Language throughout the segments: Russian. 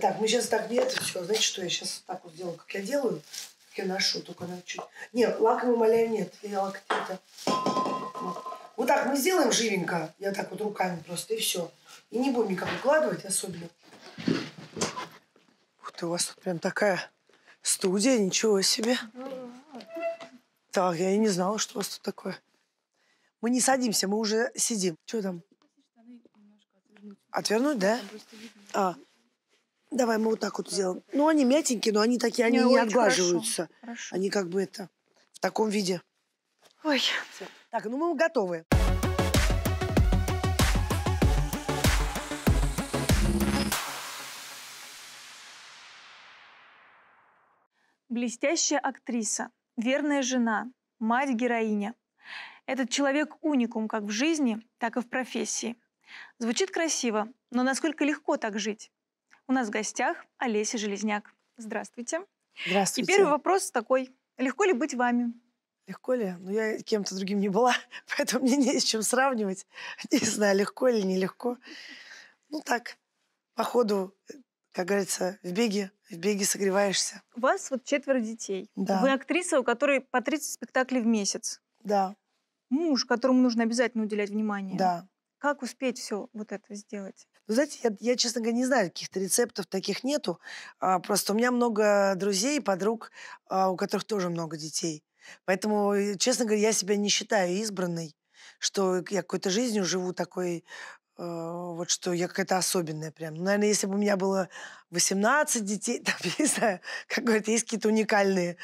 Так, мы сейчас так нет, все, знаете, что я сейчас так вот сделаю, как я делаю, как я ношу, только на чуть. Не, лаком умоляю, нет, я лак это. Вот. вот так мы сделаем живенько, я так вот руками просто, и все. И не будем никак укладывать особенно. Ух ты, у вас тут прям такая студия, ничего себе. Так, я и не знала, что у вас тут такое. Мы не садимся, мы уже сидим. Что там? Отвернуть, да? А, Давай мы вот так вот сделаем. Ну, они мятенькие, но они такие, они не, не отглаживаются. Хорошо, хорошо. Они как бы это, в таком виде. Ой. Так, ну мы готовы. Блестящая актриса, верная жена, мать-героиня. Этот человек уникум как в жизни, так и в профессии. Звучит красиво, но насколько легко так жить? У нас в гостях Олеся Железняк. Здравствуйте. Здравствуйте. И первый вопрос такой. Легко ли быть вами? Легко ли? Ну, я кем-то другим не была, поэтому мне не с чем сравнивать. Не знаю, легко или нелегко. Ну, так, по ходу, как говорится, в беге, в беге согреваешься. У вас вот четверо детей. Да. Вы актриса, у которой по 30 спектаклей в месяц. Да. Муж, которому нужно обязательно уделять внимание. Да. Как успеть все вот это сделать? Вы знаете, я, я, честно говоря, не знаю, каких-то рецептов таких нету. А, просто у меня много друзей, подруг, а, у которых тоже много детей. Поэтому, э, честно говоря, я себя не считаю избранной, что я какой-то жизнью живу такой а, вот что я какая-то особенная прям. Ну, наверное, если бы у меня было 18 детей, там, я не знаю, как говорят, есть какие-то уникальные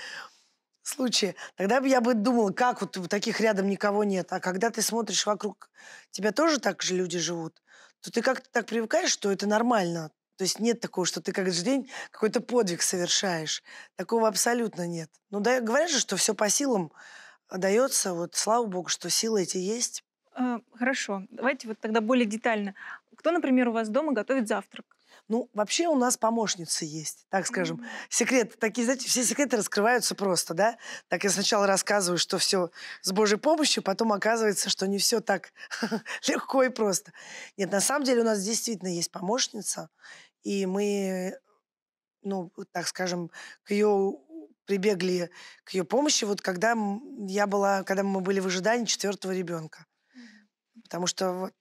случаи, тогда бы я бы думала, как вот таких рядом никого нет. А когда ты смотришь вокруг, тебя тоже так же люди живут, то ты как-то так привыкаешь, что это нормально. То есть нет такого, что ты каждый день какой-то подвиг совершаешь. Такого абсолютно нет. Ну, да, говорят же, что все по силам дается. Вот слава богу, что силы эти есть. А, хорошо. Давайте вот тогда более детально. Кто, например, у вас дома готовит завтрак? Ну, вообще у нас помощницы есть, так скажем. Mm-hmm. Секреты такие, знаете, все секреты раскрываются просто, да? Так я сначала рассказываю, что все с Божьей помощью, потом оказывается, что не все так легко и просто. Нет, на самом деле у нас действительно есть помощница, и мы, ну, так скажем, к ее прибегли к ее помощи, вот когда я была, когда мы были в ожидании четвертого ребенка. Потому что вот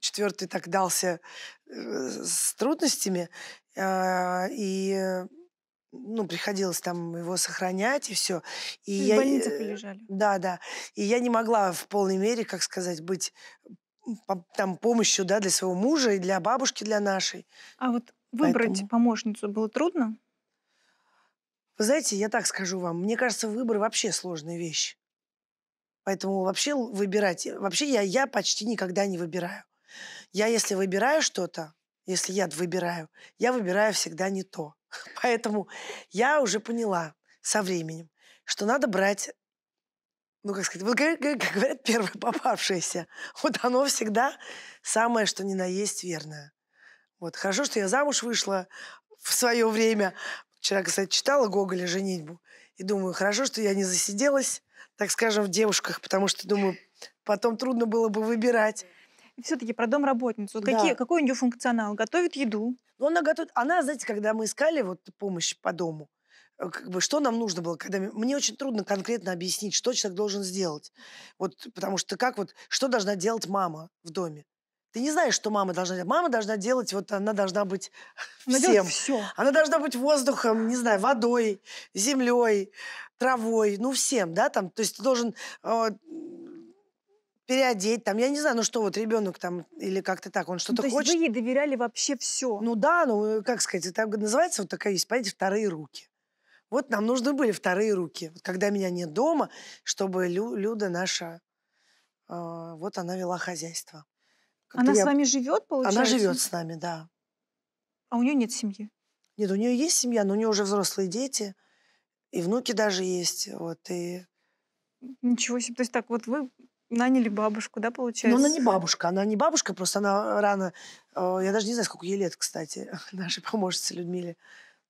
четвертый так дался э, с трудностями, а, и ну, приходилось там его сохранять и все. И в ну, я, больницах э, Да, да. И я не могла в полной мере, как сказать, быть там помощью да, для своего мужа и для бабушки, для нашей. А вот выбрать Поэтому... помощницу было трудно? Вы знаете, я так скажу вам, мне кажется, выбор вообще сложная вещь. Поэтому вообще выбирать... Э, вообще я, я почти никогда не выбираю. Я, если выбираю что-то, если я выбираю, я выбираю всегда не то. Поэтому я уже поняла со временем, что надо брать ну, как сказать, вот как говорят, первое попавшееся. Вот оно всегда самое, что ни на есть верное. Вот. Хорошо, что я замуж вышла в свое время. Вчера, кстати, читала Гоголя «Женитьбу». И думаю, хорошо, что я не засиделась, так скажем, в девушках, потому что, думаю, потом трудно было бы выбирать. Все-таки про домработницу. Да. Какие, какой у нее функционал? Готовит еду? Ну, она готовит. Она, знаете, когда мы искали вот помощь по дому, э, как бы, что нам нужно было, когда мне очень трудно конкретно объяснить, что человек должен сделать. Вот, потому что как вот, что должна делать мама в доме? Ты не знаешь, что мама должна делать. Мама должна делать, вот она должна быть она всем. Все. Она должна быть воздухом, не знаю, водой, землей, травой, ну всем, да, там, то есть ты должен э, переодеть, там, я не знаю, ну что вот ребенок там, или как-то так, он ну, что-то ну, хочет. То есть вы ей доверяли вообще все? Ну да, ну э, как сказать, это называется вот такая есть, понимаете, вторые руки. Вот нам нужны были вторые руки, вот когда меня нет дома, чтобы Лю, Люда наша, э, вот она вела хозяйство. она я... с вами живет, получается? Она живет с нами, да. А у нее нет семьи? Нет, у нее есть семья, но у нее уже взрослые дети. И внуки даже есть. Вот, и... Ничего себе. То есть так вот вы наняли бабушку, да, получается? Ну, она не бабушка. Она не бабушка, просто она рано... А, я даже не знаю, сколько ей лет, кстати, нашей помощнице Людмиле.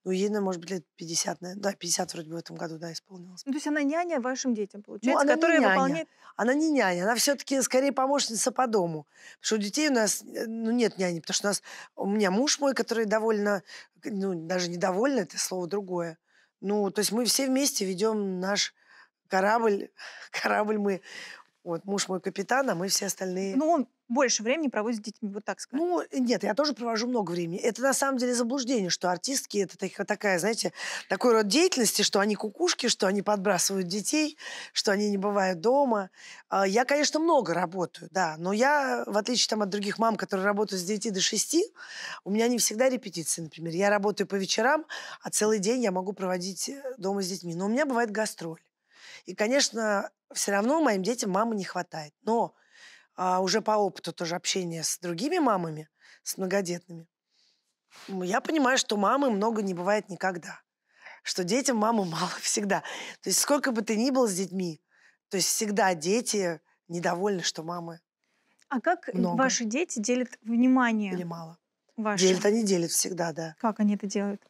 Ну, ей, наверное, может быть, лет 50, Да, 50 вроде бы в этом году, да, исполнилось. Ну, то есть она няня вашим детям, ну, получается, ну, она которая не няня. выполняет... Она не няня, она все-таки скорее помощница по дому. Потому что у детей у нас, э, ну, нет няни, потому что у нас... У меня муж мой, который довольно... Ну, даже недовольно, это слово другое. Ну, то есть мы все вместе ведем наш корабль. Корабль мы... Вот муж мой капитан, а мы все остальные... Ну, он больше времени проводит с детьми, вот так сказать. Ну, э, нет, я тоже провожу много времени. Это на самом деле заблуждение, что артистки это такая, знаете, такой род деятельности, что они кукушки, что они подбрасывают детей, что они не бывают дома. А, я, конечно, много работаю, да, но я, в отличие там, от других мам, которые работают с 9 до 6, у меня не всегда репетиции, например. Я работаю по вечерам, а целый день я могу проводить э, дома с детьми. Но у меня бывает гастроль. И, конечно, все равно моим детям мамы не хватает. Но а уже по опыту тоже общения с другими мамами, с многодетными, я понимаю, что мамы много не бывает никогда. Что детям мамы мало всегда. То есть сколько бы ты ни был с детьми, то есть всегда дети недовольны, что мамы А как много. ваши дети делят внимание? Или мало. Ваше? Делят, они делят всегда, да. Как они это делают?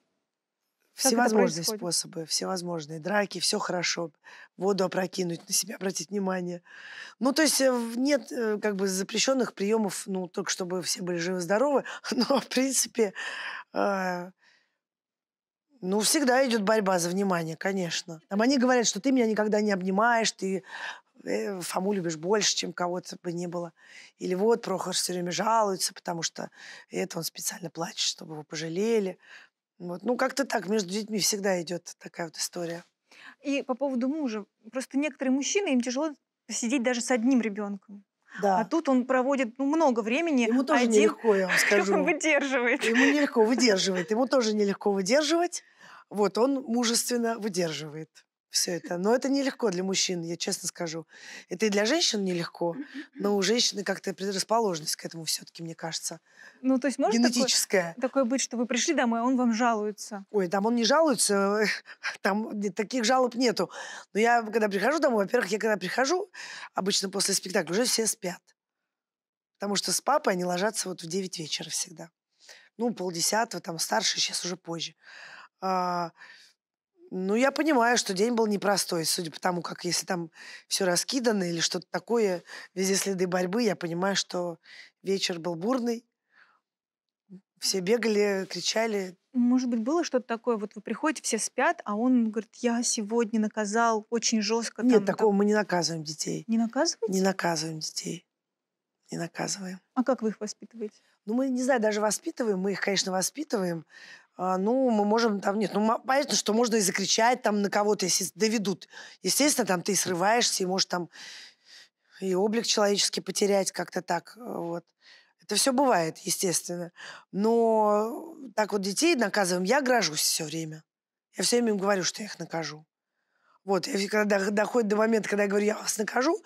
Как Всевозможные способы, всевозможные драки, все хорошо, воду опрокинуть, на себя обратить внимание. Ну, то есть э, нет э, как бы запрещенных приемов, ну, только чтобы все были живы-здоровы, но, в принципе, э, ну, всегда идет борьба за внимание, конечно. Там они говорят, что ты меня никогда не обнимаешь, ты э, Фому любишь больше, чем кого-то бы не было. Или вот Прохор все время жалуется, потому что это он специально плачет, чтобы его пожалели. Вот. Ну, как-то так, между детьми всегда идет такая вот история. И по поводу мужа. Просто некоторые мужчины, им тяжело сидеть даже с одним ребенком. А да. А тут он проводит ну, много времени. Ему тоже один... нелегко, я вам скажу. выдерживает. Ему нелегко выдерживает. Ему тоже нелегко выдерживать. Вот он мужественно выдерживает все это. Но это нелегко для мужчин, я честно скажу. Это и для женщин нелегко, но у женщины как-то предрасположенность к этому все-таки, мне кажется. Ну, то есть может Генетическая. Такое, такое быть, что вы пришли домой, а он вам жалуется? Ой, там он не жалуется, э, там таких жалоб нету. Но я, когда прихожу домой, во-первых, я когда прихожу, обычно после спектакля уже все спят. Потому что с папой они ложатся вот в 9 вечера всегда. Ну, полдесятого, там старше, сейчас уже позже. А, ну, я понимаю, что день был непростой, судя по тому, как если там все раскидано или что-то такое, везде следы борьбы, я понимаю, что вечер был бурный, все бегали, кричали. Может быть, было что-то такое, вот вы приходите, все спят, а он говорит, я сегодня наказал очень жестко. Нет, там, такого мы не наказываем детей. Не наказываем? Не наказываем детей. Не наказываем. А как вы их воспитываете? Ну, мы, не знаю, даже воспитываем, мы их, конечно, воспитываем, а, ну, мы можем там, нет, ну, понятно, что можно и закричать там на кого-то, если доведут. Естественно, там ты срываешься, и можешь там и облик человеческий потерять как-то так, э, вот. Это все бывает, естественно. Но так вот детей наказываем, я гражусь все время. Я все время им говорю, что я их накажу. Вот, и когда доходит до момента, когда я говорю, я вас накажу,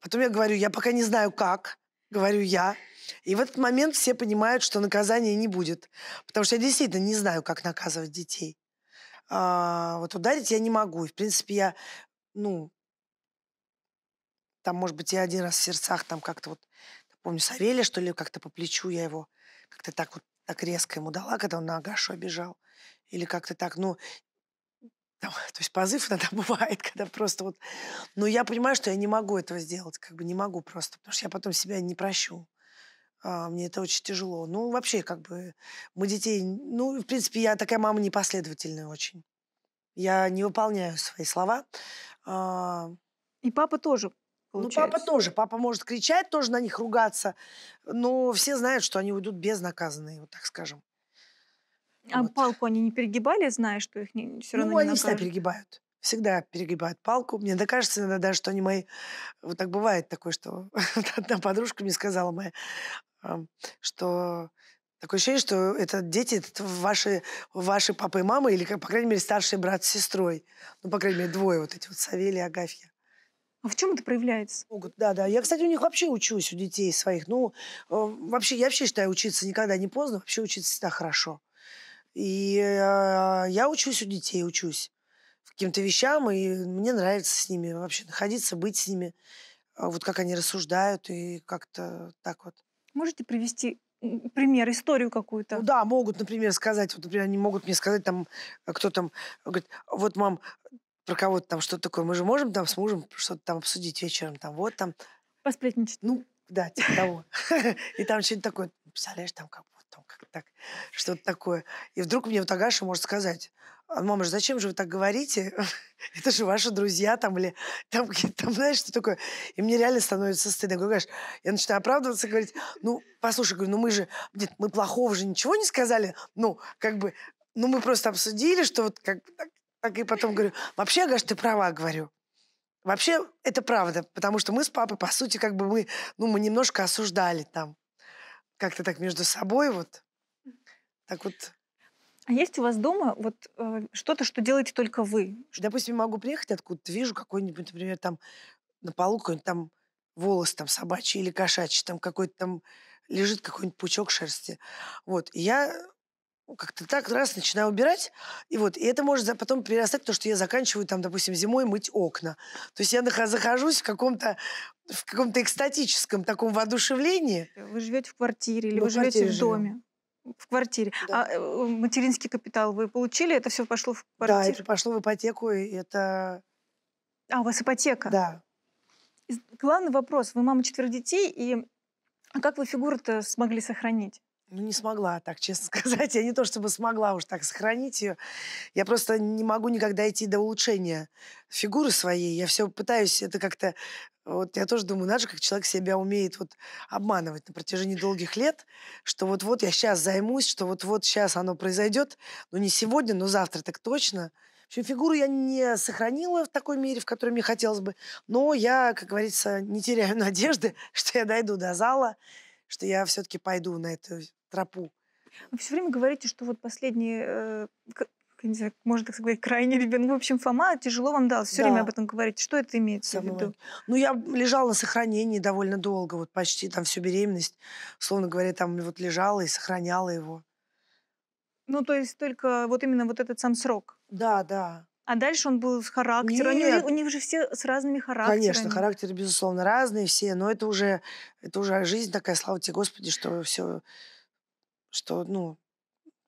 потом я говорю, я пока не знаю как, говорю я, и в этот момент все понимают, что наказания не будет. Потому что я действительно не знаю, как наказывать детей. А, вот ударить я не могу. И, в принципе, я, ну, там, может быть, я один раз в сердцах там как-то вот, помню, Савелия, что ли, как-то по плечу я его как-то так вот так резко ему дала, когда он на Агашу обижал. Или как-то так, ну, там, то есть позыв иногда бывает, когда просто вот... Но я понимаю, что я не могу этого сделать, как бы не могу просто, потому что я потом себя не прощу. А, мне это очень тяжело. Ну, вообще, как бы, мы детей... Ну, в принципе, я такая мама непоследовательная очень. Я не выполняю свои слова. А, и папа тоже Получается. Ну, папа тоже. Папа может кричать, тоже на них ругаться, но все знают, что они уйдут безнаказанные, вот так скажем. А вот. палку они не перегибали, зная, что их не, все равно ну, не они всегда перегибают. Всегда перегибают палку. Мне кажется иногда, что они мои... Вот так бывает такое, что одна подружка мне сказала моя, что такое ощущение, что это дети, это ваши, ваши папа и мама, или, по крайней мере, старший брат с сестрой. Ну, по крайней мере, двое вот эти вот, Савелий и Агафья. А в чем это проявляется? Могут, да, да. Я, кстати, у них вообще учусь, у детей своих. Ну, э, вообще, я вообще считаю, учиться никогда не поздно, вообще учиться всегда хорошо. И э, я учусь у детей, учусь каким-то вещам, и мне нравится с ними вообще находиться, быть с ними, а, вот как они рассуждают, и как-то так вот. Можете привести пример, историю какую-то? Ну, да, могут, например, сказать, вот, например, они могут мне сказать, там, а, кто там, говорит, вот, мам, про кого-то там что то такое, мы же можем там с мужем что-то там обсудить вечером, там, вот там. Посплетничать. Ну, да, типа того. И там что-то такое, представляешь, там как вот там как так, что-то такое. И вдруг мне вот Агаша может сказать, а, мама же, зачем же вы так говорите? Это же ваши друзья там или там, там, знаешь, что такое? И мне реально становится стыдно. Я говорю, я начинаю оправдываться, говорить, ну, послушай, говорю, ну мы же, нет, мы плохого же ничего не сказали, ну, как бы, ну мы просто обсудили, что вот как так, так и потом говорю, вообще, Гаш, ты права, говорю. Вообще, это правда, потому что мы с папой, по сути, как бы мы, ну, мы немножко осуждали там как-то так между собой вот. Так вот а есть у вас дома вот э, что-то, что делаете только вы? Допустим, я могу приехать откуда-то, вижу какой-нибудь, например, там на полу какой-нибудь там волос там собачий или кошачий, там какой-то там лежит какой-нибудь пучок шерсти. Вот, и я как-то так раз начинаю убирать, и вот, и это может потом перерастать то, что я заканчиваю там, допустим, зимой мыть окна. То есть я захожусь в каком-то в каком-то экстатическом таком воодушевлении. Вы живете в квартире или ну, вы живете в доме? Живем в квартире. Да. А э, материнский капитал вы получили? Это все пошло в квартиру? Да, это пошло в ипотеку, и это... А, у вас ипотека? Да. Главный вопрос. Вы мама четверых детей, и а как вы фигуру-то смогли сохранить? Ну, не смогла, так честно сказать. Я не то чтобы смогла уж так сохранить ее. Я просто не могу никогда идти до улучшения фигуры своей. Я все пытаюсь это как-то вот я тоже думаю, надо же, как человек себя умеет вот обманывать на протяжении долгих лет, что вот-вот я сейчас займусь, что вот-вот сейчас оно произойдет, но не сегодня, но завтра так точно. В общем, фигуру я не сохранила в такой мере, в которой мне хотелось бы, но я, как говорится, не теряю надежды, что я дойду до зала, что я все-таки пойду на эту тропу. Вы все время говорите, что вот последние э, можно так сказать, крайний ребенок. Ну, в общем, Фома тяжело вам дал Все да. время об этом говорить Что это имеется Самое. в виду? Ну, я лежала на сохранении довольно долго, вот почти там всю беременность, словно говоря, там вот лежала и сохраняла его. Ну, то есть только вот именно вот этот сам срок. Да, да. А дальше он был с характером. Они, ну, у них же все с разными характерами. Конечно, характеры, безусловно, разные все, но это уже, это уже жизнь такая, слава тебе, Господи, что все, что, ну,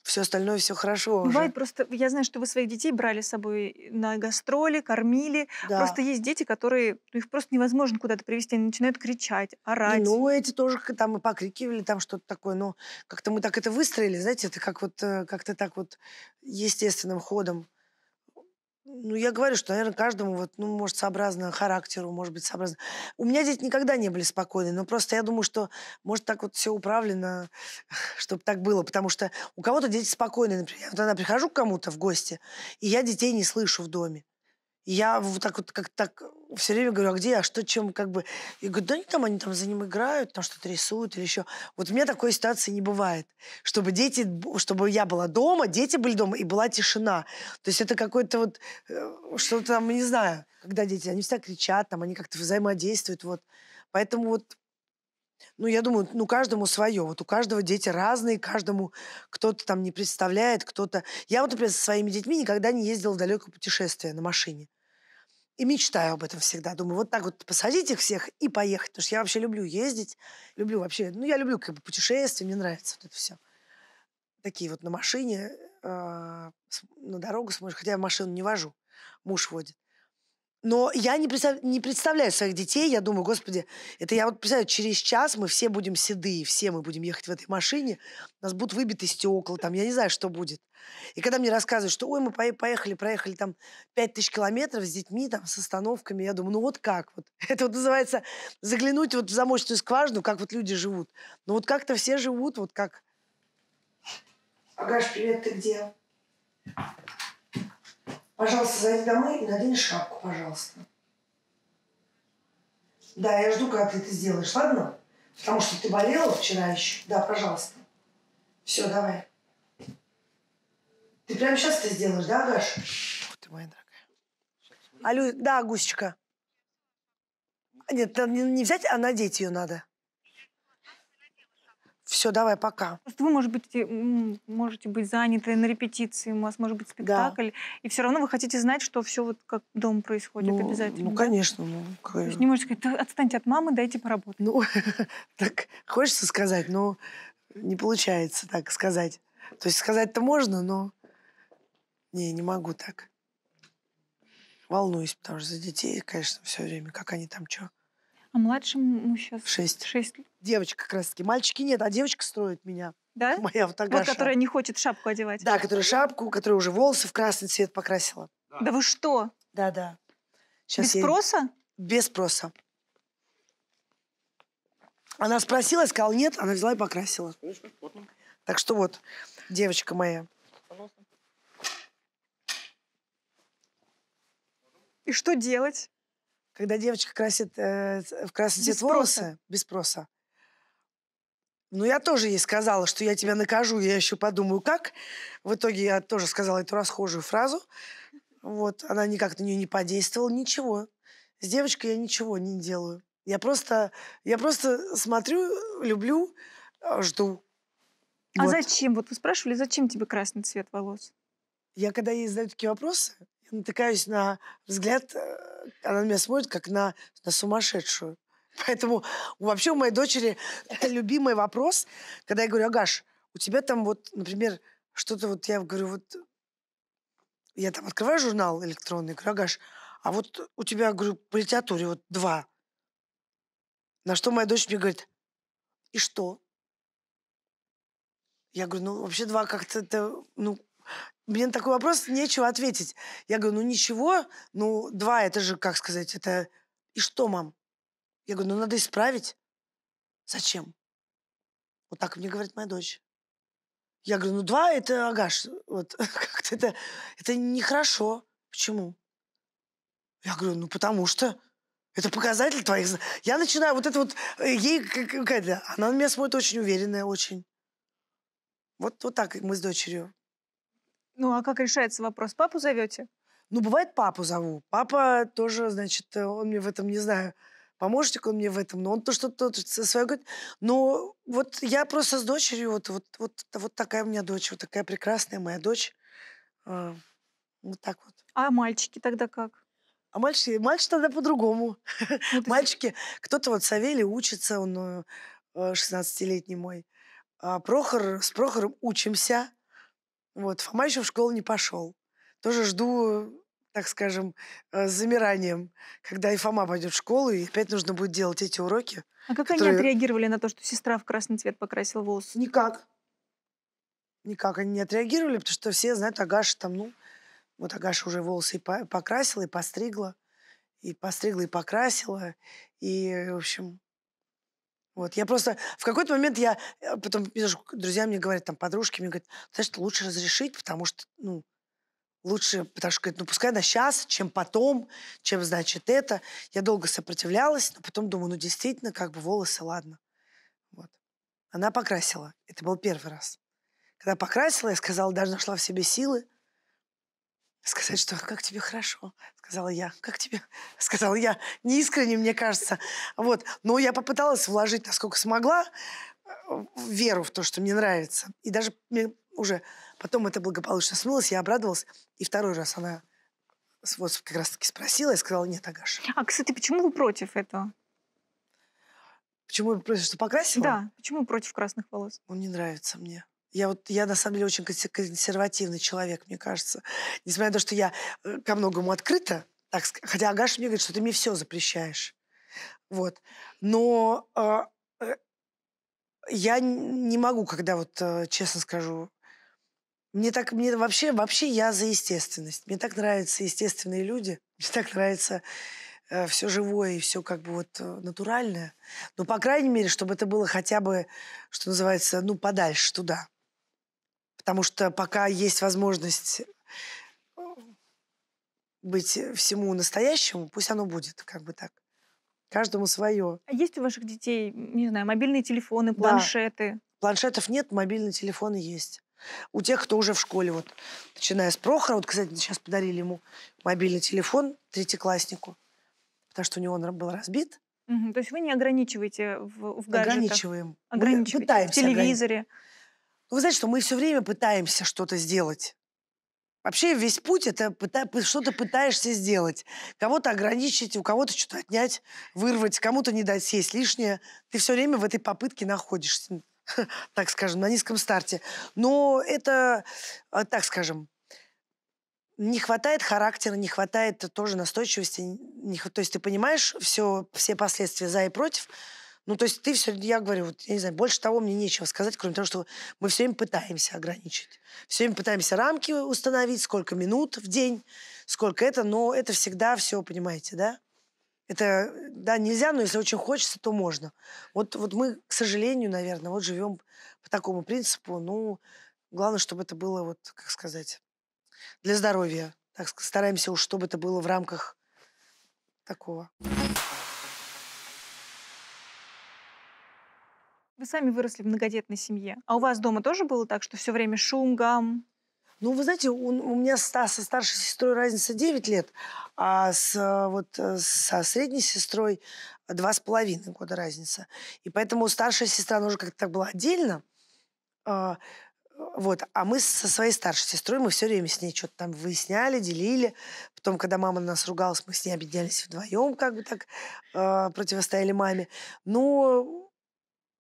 все остальное все хорошо. Бывает уже. просто, я знаю, что вы своих детей брали с собой на гастроли, кормили. Да. Просто есть дети, которые ну, их просто невозможно куда-то привести, они начинают кричать, орать. И, ну, эти тоже там и покрикивали, там что-то такое. Но как-то мы так это выстроили, знаете, это как вот э, как-то так вот естественным ходом. Ну, я говорю, что, наверное, каждому, вот, ну, может, сообразно характеру, может быть, сообразно. У меня дети никогда не были спокойны, но просто я думаю, что, может, так вот все управлено, чтобы так было, потому что у кого-то дети спокойные. Например, я вот она прихожу к кому-то в гости, и я детей не слышу в доме. И я вот так вот, как так все время говорю, а где, а что, чем, как бы. И говорю, да они там, они там за ним играют, там что-то рисуют или еще. Вот у меня такой ситуации не бывает. Чтобы дети, чтобы я была дома, дети были дома, и была тишина. То есть это какой-то вот, э, что-то там, не знаю, когда дети, они всегда кричат, там, они как-то взаимодействуют, вот. Поэтому вот ну, я думаю, ну, каждому свое. Вот у каждого дети разные, каждому кто-то там не представляет, кто-то... Я вот, например, со своими детьми никогда не ездила в далекое путешествие на машине. И мечтаю об этом всегда. Думаю, вот так вот посадить их всех и поехать. Потому что я вообще люблю ездить. Люблю вообще... Ну, я люблю как бы путешествия, мне нравится вот это все. Такие вот на машине, э, на дорогу смотришь. Хотя я машину не вожу. Муж водит. Но я не, представ... не представляю своих детей. Я думаю, господи, это я вот представляю, через час мы все будем седые, все мы будем ехать в этой машине, нас будут выбиты стекла, там, я не знаю, что будет. И когда мне рассказывают, что, ой, мы поехали, проехали там 5000 километров с детьми, там, с остановками, я думаю, ну вот как вот. Это вот называется заглянуть вот в замочную скважину, как вот люди живут. Ну вот как-то все живут, вот как... Агаш, привет, ты где? Пожалуйста, зайди домой и надень шапку, пожалуйста. Да, я жду, когда ты это сделаешь, ладно? Потому что ты болела вчера еще. Да, пожалуйста. Все, давай. Ты прямо сейчас это сделаешь, да, Гаша? Ух ты, моя дорогая. Алло, да, Гусечка. Нет, не взять, а надеть ее надо. Все, давай, пока. Просто вы, может быть, можете быть заняты на репетиции, у вас может быть спектакль, да. и все равно вы хотите знать, что все вот как дома происходит ну, обязательно. Ну, да? конечно. Ну, как... То есть не можете сказать, отстаньте от мамы, дайте поработать. Ну, так хочется сказать, но не получается так сказать. То есть сказать-то можно, но не, не могу так. Волнуюсь, потому что за детей, конечно, все время, как они там, что. А младшему сейчас... Шесть. Шесть. Девочка как раз-таки. Мальчики нет, а девочка строит меня. Да? Моя фотография. Вот, которая не хочет шапку одевать. Да, которая шапку, которая уже волосы в красный цвет покрасила. Да, да вы что? Да, да. Сейчас Без я... спроса? Без спроса. Она спросила, я сказала нет, она взяла и покрасила. Так что вот, девочка моя. И что делать? когда девочка красит э, в красный цвет волосы, без спроса. Ну, я тоже ей сказала, что я тебя накажу, я еще подумаю, как. В итоге я тоже сказала эту расхожую фразу. Вот, она никак на нее не подействовала, ничего. С девочкой я ничего не делаю. Я просто, я просто смотрю, люблю, а, жду. А вот. зачем? Вот вы спрашивали, зачем тебе красный цвет волос? Я когда ей задаю такие вопросы, натыкаюсь на взгляд, э, она на меня смотрит как на, на сумасшедшую. Поэтому вообще у моей дочери любимый вопрос, когда я говорю, Агаш, у тебя там вот, например, что-то вот, я говорю, вот, я там открываю журнал электронный, говорю, Агаш, а вот у тебя, говорю, по литературе вот два. На что моя дочь мне говорит, и что? Я говорю, ну, вообще два как-то, ну, мне на такой вопрос нечего ответить. Я говорю, ну ничего, ну два, это же, как сказать, это... И что, мам? Я говорю, ну надо исправить. Зачем? Вот так мне говорит моя дочь. Я говорю, ну два это агаш. Вот как-то это, это нехорошо. Почему? Я говорю, ну потому что это показатель твоих... Я начинаю вот это вот... Э, ей как то Она на меня смотрит очень уверенная, очень. Вот, вот так мы с дочерью ну, а как решается вопрос? Папу зовете? Ну, бывает, папу зову. Папа тоже, значит, э, он мне в этом, не знаю, поможете он мне в этом, но он то что-то свое говорит. Но ну, вот я просто с дочерью, вот, вот, вот, вот такая у меня дочь, вот такая прекрасная моя дочь. Э, вот так вот. А мальчики тогда как? А мальчики, мальчики тогда по-другому. Ну, мальчики, кто-то вот Савелий учится, он 16-летний э, мой. А Прохор, с Прохором учимся. Вот, Фома еще в школу не пошел. Тоже жду, так скажем, э, с замиранием, когда и Фома пойдет в школу, и опять нужно будет делать эти уроки. А как которые... они отреагировали на то, что сестра в красный цвет покрасила волосы? Никак. Никак они не отреагировали, потому что все знают, Агаша там, ну, вот Агаша уже волосы и покрасила, и постригла, и постригла, и покрасила. И, в общем, вот, я просто в какой-то момент я э, потом друзья мне говорят, там подружки мне говорят, знаешь, лучше разрешить, потому что, ну, лучше, потому что, говорит, ну, пускай на сейчас, чем потом, чем, значит, это. Я долго сопротивлялась, но потом думаю, ну, действительно, как бы волосы, ладно. Вот. Она покрасила. Это был первый раз. Когда покрасила, я сказала, даже нашла в себе силы – Сказать, что «как тебе хорошо», сказала я. «Как тебе?» сказала я. Неискренне мне кажется. Вот. Но я попыталась вложить, насколько смогла, э, веру в то, что мне нравится. И даже мне уже потом это благополучно смылось, я обрадовалась. И второй раз она вот как раз-таки спросила, я сказала, нет, Агаш. А, кстати, почему вы против этого? Почему я против, что покрасила? Да, почему против красных волос? Он не нравится мне. Я вот, я на самом деле очень консервативный человек, мне кажется. Несмотря на то, что я э, ко многому открыта, так, хотя Агаша мне говорит, что ты мне все запрещаешь. Вот. Но э, э, я не могу, когда вот, э, честно скажу, мне так, мне вообще, вообще я за естественность. Мне так нравятся естественные люди. Мне так нравится э, все живое и все как бы вот э, натуральное. Но, по крайней мере, чтобы это было хотя бы, что называется, ну, подальше туда. Потому что пока есть возможность э, быть всему настоящему, пусть оно будет, как бы так. Каждому свое. А есть у ваших детей, не знаю, мобильные телефоны, планшеты? Да. Планшетов нет, мобильные телефоны есть. У тех, кто уже в школе, вот, начиная с Прохора, вот, кстати, сейчас подарили ему мобильный телефон третьекласснику, потому что у него он был разбит. Угу, то есть вы не ограничиваете в, в гаджетах? Ограничиваем. Ограничиваете. в телевизоре. Ограни... Ну, вы знаете, что мы все время пытаемся что-то сделать. Вообще весь путь это что-то пытаешься сделать. Кого-то ограничить, у кого-то что-то отнять, вырвать, кому-то не дать съесть лишнее. Ты все время в этой попытке находишься, так скажем, на низком старте. Но это, а, так скажем, не хватает характера, не хватает тоже настойчивости. то есть ты понимаешь все, все последствия за и против, ну, то есть ты все, я говорю, вот, я не знаю, больше того мне нечего сказать, кроме того, что мы все время пытаемся ограничить. Все время пытаемся рамки установить, сколько минут в день, сколько это, но это всегда все, понимаете, да? Это, да, нельзя, но если очень хочется, то можно. Вот, вот мы, к сожалению, наверное, вот живем по такому принципу. Ну, главное, чтобы это было, вот, как сказать, для здоровья. Так стараемся уж, чтобы это было в рамках такого. Вы сами выросли в многодетной семье. А у вас дома тоже было так, что все время шум, гам? Ну, вы знаете, у, у меня со, со старшей сестрой разница 9 лет, а с, э, вот, э, со средней сестрой два с половиной года разница. И поэтому старшая сестра, она уже как-то так была отдельно. А, вот. А мы со своей старшей сестрой, мы все время с ней что-то там выясняли, делили. Потом, когда мама на нас ругалась, мы с ней объединялись вдвоем, как бы так э, противостояли маме. Но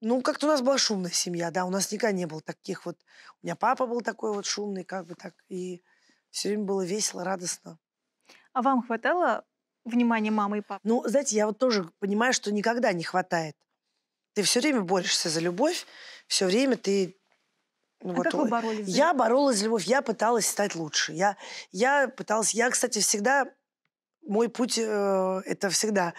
ну, как-то у нас была шумная семья, да, у нас никогда не было таких вот... У меня папа был такой вот шумный, как бы так, и все время было весело, радостно. А вам хватало внимания мамы и папы? Ну, знаете, я вот тоже понимаю, что никогда не хватает. Ты все время борешься за любовь, все время ты... Ну, а вот, как вы боролись? За я боролась за любовь, я пыталась стать лучше. Я, я пыталась... Я, кстати, всегда мой путь э, это всегда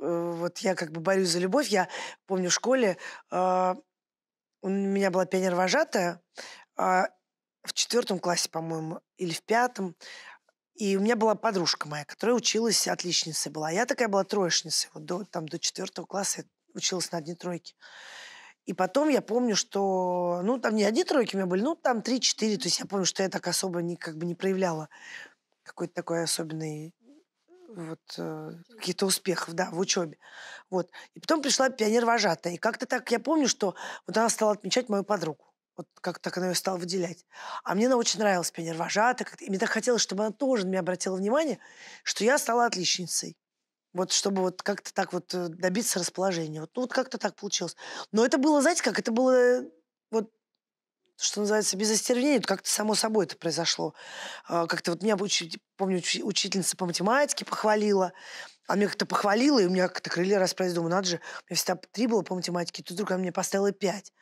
Э, вот я как бы борюсь за любовь. Я помню в школе, а, у меня была пионер-вожатая а, в четвертом классе, по-моему, или в пятом. И у меня была подружка моя, которая училась, отличницей была. Я такая была троечницей. Вот до, там, до четвертого класса я училась на одни тройки. И потом я помню, что... Ну, там не одни тройки у меня были, ну, там три-четыре. То есть я помню, что я так особо не, как бы не проявляла какой-то такой особенный вот, э, какие то успехов, да, в учебе. Вот. И потом пришла пионер-вожатая. И как-то так, я помню, что вот она стала отмечать мою подругу. Вот как так она ее стала выделять. А мне она очень нравилась пионер-вожатая. И мне так хотелось, чтобы она тоже на меня обратила внимание, что я стала отличницей. Вот чтобы вот как-то так вот э, добиться расположения. Вот, ну, вот как-то так получилось. Но это было, знаете, как это было э, вот что называется, без остервенения, как-то само собой это произошло. А, как-то вот меня, помню, учительница по математике похвалила, а меня как-то похвалила, и у меня как-то крылья расправились, думаю, надо же, у меня всегда три было по математике, и тут вдруг она мне поставила пять.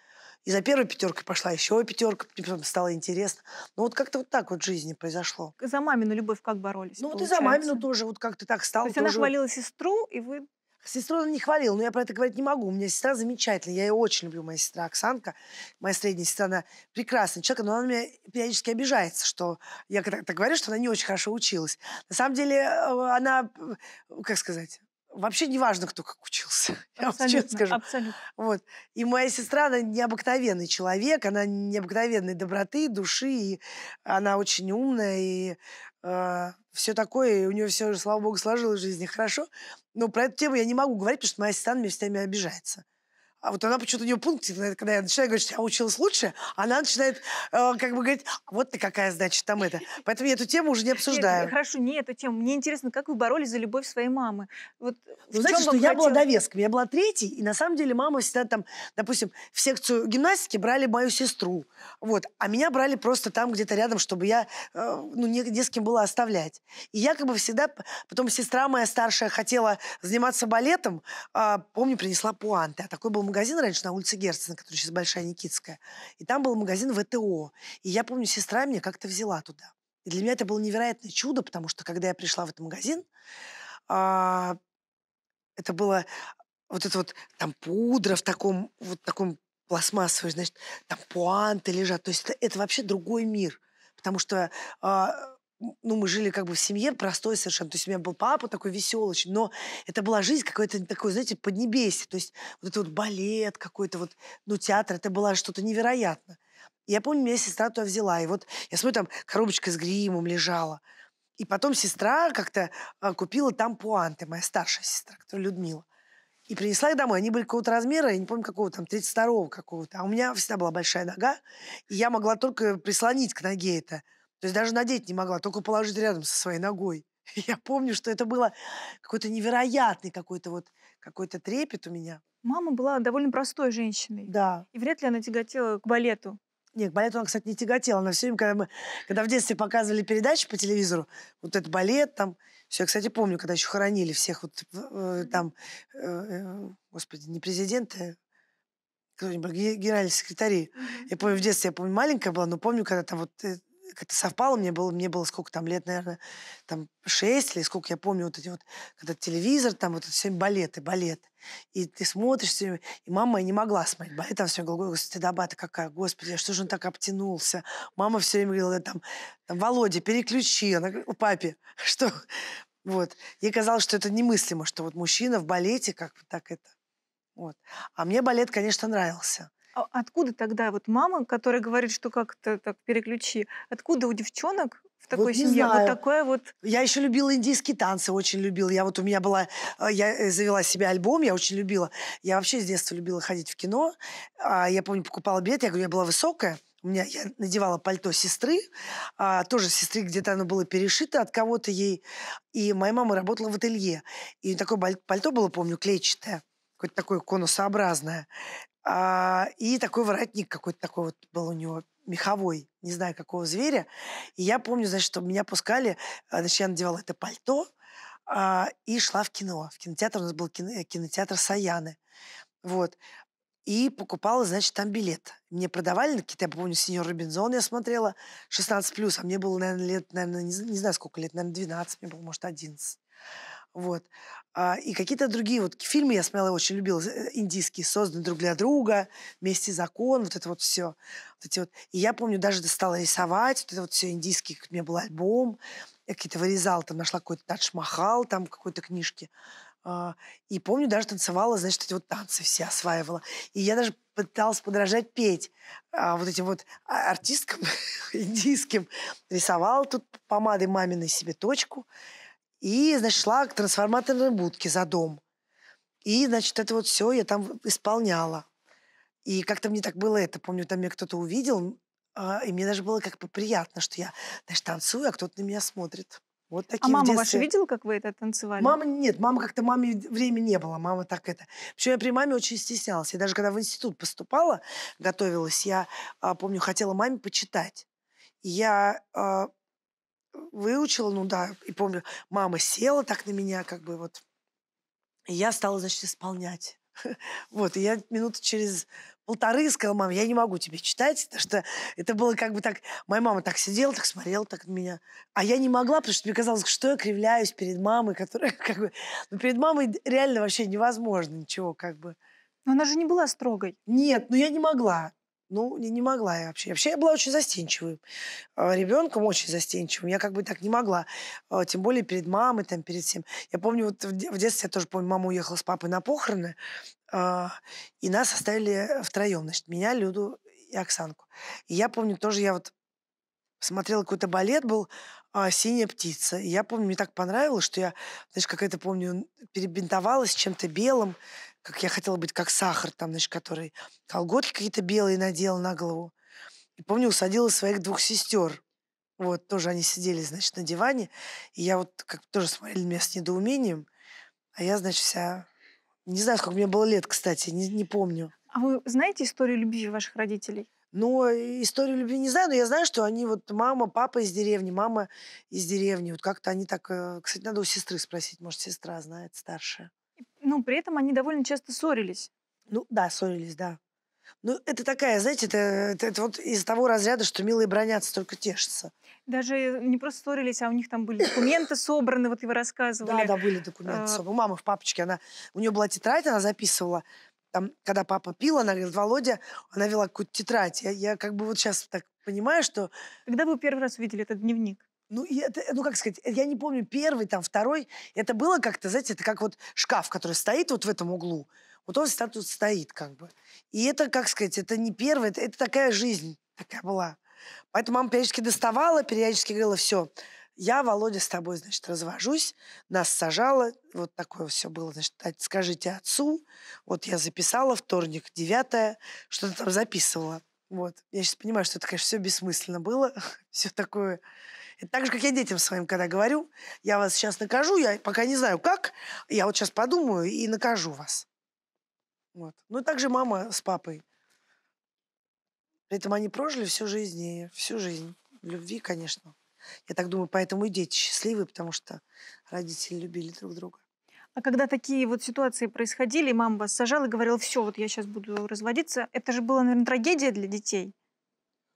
И за первой пятеркой пошла еще пятерка, потом стало интересно. Ну вот как-то вот так вот в жизни произошло. За мамину любовь как боролись? Ну вот и за мамину тоже вот как-то так стало. То есть тоже... она хвалила сестру, и вы Сестру он не хвалил, но я про это говорить не могу. У меня сестра замечательная, я ее очень люблю, моя сестра Оксанка. Моя средняя сестра, она прекрасный человек, но она меня периодически обижается, что я так то говорю, что она не очень хорошо училась. На самом деле э, она, э, как сказать, вообще не важно, кто как учился. Я вам честно скажу. Абсолютно. Вот. И моя сестра, она необыкновенный человек, она необыкновенной доброты, души, и она очень умная, и э, все такое, и у нее все, слава богу, сложилось в жизни хорошо. Но про эту тему я не могу говорить, потому что моя сестра на меня все обижается. А вот она почему-то у нее пункт, типа, когда я начинаю говорить, что «А я училась лучше, она начинает э, как бы говорить, «А вот ты какая, значит, там это. Поэтому я эту тему уже не обсуждаю. Нет, хорошо, не эту тему. Мне интересно, как вы боролись за любовь своей мамы? Вот, ну, знаете, что я была довеском, я была третьей, и на самом деле мама всегда там, допустим, в секцию гимнастики брали мою сестру, вот, а меня брали просто там где-то рядом, чтобы я, э, ну, не, не с кем было оставлять. И я как бы всегда, потом сестра моя старшая хотела заниматься балетом, э, помню, принесла пуанты, а такой был магазин раньше на улице Герцена, который сейчас Большая Никитская, и там был магазин ВТО. И я помню, сестра меня как-то взяла туда. И для меня это было невероятное чудо, потому что когда я пришла в этот магазин, а, это было вот это вот там пудра в таком вот таком пластмассовой, значит, там пуанты лежат. То есть это, это вообще другой мир, потому что а, ну, мы жили как бы в семье простой совершенно. То есть у меня был папа такой веселый очень, но это была жизнь какой-то такой, знаете, поднебесье. То есть вот этот вот балет какой-то, вот, ну, театр, это было что-то невероятное. Я помню, меня сестра туда взяла, и вот я смотрю, там коробочка с гримом лежала. И потом сестра как-то а, купила там пуанты, моя старшая сестра, которая Людмила. И принесла их домой. Они были какого-то размера, я не помню какого, там 32-го какого-то. А у меня всегда была большая нога, и я могла только прислонить к ноге это – то есть даже надеть не могла, только положить рядом со своей ногой. Я помню, что это было какой-то невероятный какой-то вот какой-то трепет у меня. Мама была довольно простой женщиной. Да. И вряд ли она тяготела к балету. Нет, к балету она, кстати, не тяготела. Она все время, когда мы, когда в детстве показывали передачи по телевизору, вот этот балет там, все, я, кстати, помню, когда еще хоронили всех вот э, там, э, э, господи, не президенты, кто-нибудь, генеральные секретари. Я помню, в детстве я помню, маленькая была, но помню, когда там вот э, это совпало, мне было, мне было сколько там лет, наверное, там шесть или сколько, я помню, вот эти вот, когда телевизор, там вот это все балеты, балет И ты смотришь, все и мама не могла смотреть балет, там все говорила, господи, стыдоба-то какая, господи, а что же он так обтянулся? Мама все время говорила, там, там Володя, переключи, она говорит, у папе, что? Вот. Ей казалось, что это немыслимо, что вот мужчина в балете, как бы так это. Вот. А мне балет, конечно, нравился. А откуда тогда вот мама, которая говорит, что как-то так переключи, откуда у девчонок в такой вот семье вот такое вот... Я еще любила индийские танцы, очень любила. Я вот у меня была... Э, я э, завела себе альбом, я очень любила. Я вообще с детства любила ходить в кино. А, я помню, покупала билет, я говорю, я была высокая, у меня я надевала пальто сестры, а, тоже сестры где-то оно было перешито от кого-то ей, и моя мама работала в ателье, и такое пальто было, помню, клетчатое, какое-то такое конусообразное. А, и такой воротник какой-то такой вот был у него меховой, не знаю какого зверя. И я помню, значит, что меня пускали, а, значит, я надевала это пальто а, и шла в кино. В кинотеатр у нас был кино, э, кинотеатр Саяны. Вот. И покупала, значит, там билет. Мне продавали какие-то, я помню, синьор Робинзон» я смотрела, 16+, а мне было, наверное, лет, наверное, не, не знаю, сколько лет, наверное, 12, мне было, может, 11. Вот. А, и какие-то другие вот фильмы я смотрела, очень любила, э, индийские, созданы друг для друга, «Вместе закон», вот это вот все. Вот эти вот. И я помню, даже стала рисовать, вот это вот все индийские, у меня был альбом, я какие-то вырезала, там нашла какой-то Тадж Махал, там какой-то книжки. А, и помню, даже танцевала, значит, эти вот танцы все осваивала. И я даже пыталась подражать петь а, вот этим вот а, артисткам индийским. Рисовала тут помадой маминой себе точку. И, значит, шла к трансформаторной будке за дом. И, значит, это вот все я там исполняла. И как-то мне так было это. Помню, там меня кто-то увидел, а, и мне даже было как бы приятно, что я, значит, танцую, а кто-то на меня смотрит. Вот а такие а мама ваша видела, как вы это танцевали? Мама нет, мама как-то маме времени не было, мама так это. Причем я при маме очень стеснялась. Я даже когда в институт поступала, готовилась, я а, помню, хотела маме почитать. я выучила, ну да, и помню, мама села так на меня, как бы вот. И я стала, значит, исполнять. Вот, и я минут через полторы сказала маме, я не могу тебе читать, потому что это было как бы так... Моя мама так сидела, так смотрела так на меня. А я не могла, потому что мне казалось, что я кривляюсь перед мамой, которая как бы... Ну, перед мамой реально вообще невозможно ничего как бы. Но она же не была строгой. Нет, ну я не могла. Ну, не, не могла я вообще. Вообще я была очень застенчивым. А, Ребенком очень застенчивым. Я как бы так не могла. А, тем более перед мамой, там, перед всем. Я помню, вот в детстве я тоже помню, мама уехала с папой на похороны. А, и нас оставили втроем. Значит, меня, Люду и Оксанку. И я помню тоже, я вот смотрела какой-то балет был «Синяя птица». И я помню, мне так понравилось, что я, знаешь, какая-то, помню, перебинтовалась чем-то белым как я хотела быть как сахар, там, значит, который колготки какие-то белые надел на голову. И помню, усадила своих двух сестер. Вот, тоже они сидели, значит, на диване. И я вот как тоже смотрели меня с недоумением. А я, значит, вся... Не знаю, сколько мне было лет, кстати, не, не помню. А вы знаете историю любви ваших родителей? Ну, э, историю любви не знаю, но я знаю, что они вот мама, папа из деревни, мама из деревни. Вот как-то они так... Э, кстати, надо у сестры спросить, может, сестра знает, старшая. Ну, при этом они довольно часто ссорились. Ну, да, ссорились, да. Ну, это такая, знаете, это, это, это вот из того разряда, что милые бронятся, только тешатся. Даже не просто ссорились, а у них там были документы собраны, вот его рассказывали. Да, да, были документы а собраны. мамы в папочке, она, у нее была тетрадь, она записывала. Там, когда папа пил, она говорит, Володя, она вела какую-то тетрадь. Я, я как бы вот сейчас так понимаю, что... Когда вы первый раз увидели этот дневник? Ну, и это, э, ну, как сказать, я не помню, первый, там, второй. Это было как-то, знаете, это как вот шкаф, который стоит вот в этом углу. Вот он всегда тут стоит, как бы. И это, как сказать, это не первый, это, это такая жизнь такая была. Поэтому мама периодически доставала, периодически говорила, все, я, Володя, с тобой, значит, развожусь, нас сажала, вот такое все было, значит, скажите отцу, вот я записала вторник, девятое, что-то там записывала. Вот. Я сейчас понимаю, что это, конечно, все бессмысленно было, все такое это так же, как я детям своим, когда говорю, я вас сейчас накажу, я пока не знаю как, я вот сейчас подумаю и накажу вас. Вот. Ну и также мама с папой. При этом они прожили всю жизнь, и всю жизнь. Любви, конечно. Я так думаю, поэтому и дети счастливы, потому что родители любили друг друга. А когда такие вот ситуации происходили, мама вас сажала и говорила, все, вот я сейчас буду разводиться, это же была, наверное, трагедия для детей.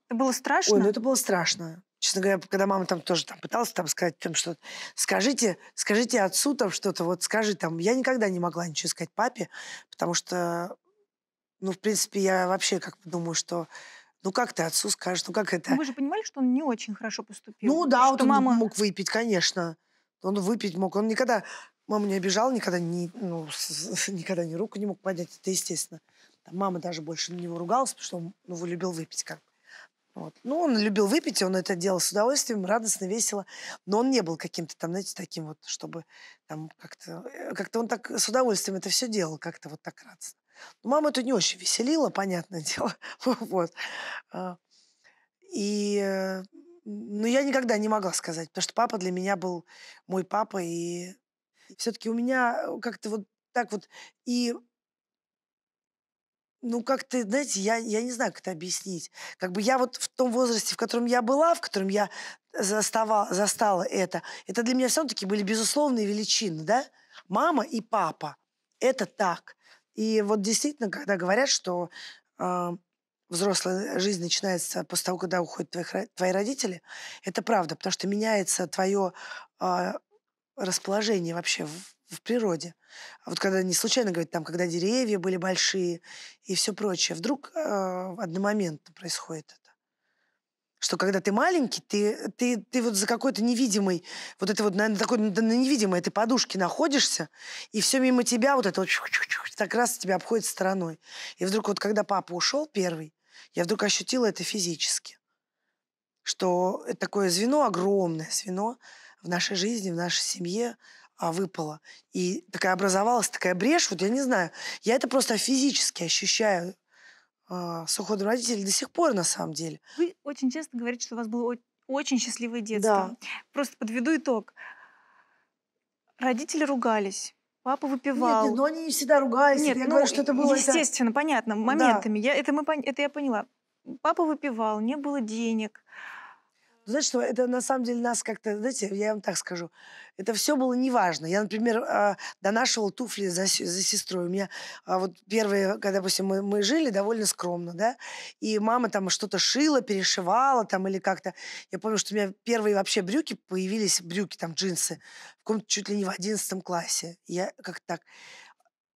Это было страшно? Ой, ну это было страшно честно говоря, когда мама там тоже там пыталась там сказать там что-то, скажите, скажите отцу там что-то, вот скажи там. Я никогда не могла ничего сказать папе, потому что, ну, в принципе, я вообще как думаю, что ну как ты отцу скажешь, ну как ну это? Ну, вы же понимали, что он не очень хорошо поступил. Ну да, что вот он мама... мог выпить, конечно. Он выпить мог. Он никогда маму не обижал, никогда не, ну, никогда не руку не мог поднять, это естественно. Там мама даже больше на него ругалась, потому что он ну, любил выпить как вот. Ну, он любил выпить, он это делал с удовольствием, радостно, весело. Но он не был каким-то там, знаете, таким вот, чтобы там как-то... Э, как-то он так с удовольствием это все делал, как-то вот так радостно. Но мама это не очень веселила, понятное дело. вот. А, и... Э, но я никогда не могла сказать, потому что папа для меня был мой папа, и все-таки у меня э, как-то вот так вот и ну, как-то, знаете, я, я не знаю, как это объяснить. Как бы я вот в том возрасте, в котором я была, в котором я застава, застала это, это для меня все-таки были безусловные величины, да? Мама и папа. Это так. И вот действительно, когда говорят, что э, взрослая жизнь начинается после того, когда уходят твоих, твои родители, это правда, потому что меняется твое э, а, расположение вообще в, в природе. А вот когда не случайно говорят, там, когда деревья были большие и все прочее, вдруг э, а, одномоментно происходит это. Что когда ты маленький, ты, ты, ты вот за какой-то невидимой, вот это вот на, такой, на невидимой этой подушке находишься, и все мимо тебя вот это вот чух -чух -чух, так раз тебя обходит стороной. И вдруг вот когда папа ушел первый, я вдруг ощутила это физически. Что это такое звено огромное, звено в нашей жизни, в нашей семье, а, выпала. И такая образовалась такая брешь, вот я не знаю. Я это просто физически ощущаю а, с уходом родителей до сих пор, на самом деле. Вы очень часто говорите, что у вас было очень счастливое детство. Да. Просто подведу итог. Родители ругались. Папа выпивал. Ну, нет, нет, но они не всегда ругались. Нет, я ну, говорю, что это было... Естественно, это... понятно, моментами. Да. Я, это, мы, это я поняла. Папа выпивал, не было денег знаете, что это на самом деле нас как-то, знаете, я вам так скажу, это все было неважно. Я, например, э, донашивала туфли за, за сестрой. У меня а, вот первые, когда, допустим, мы, мы жили довольно скромно, да, и мама там что-то шила, перешивала там или как-то. Я помню, что у меня первые вообще брюки появились, брюки там, джинсы, в каком-то чуть ли не в одиннадцатом классе. Я как-то так.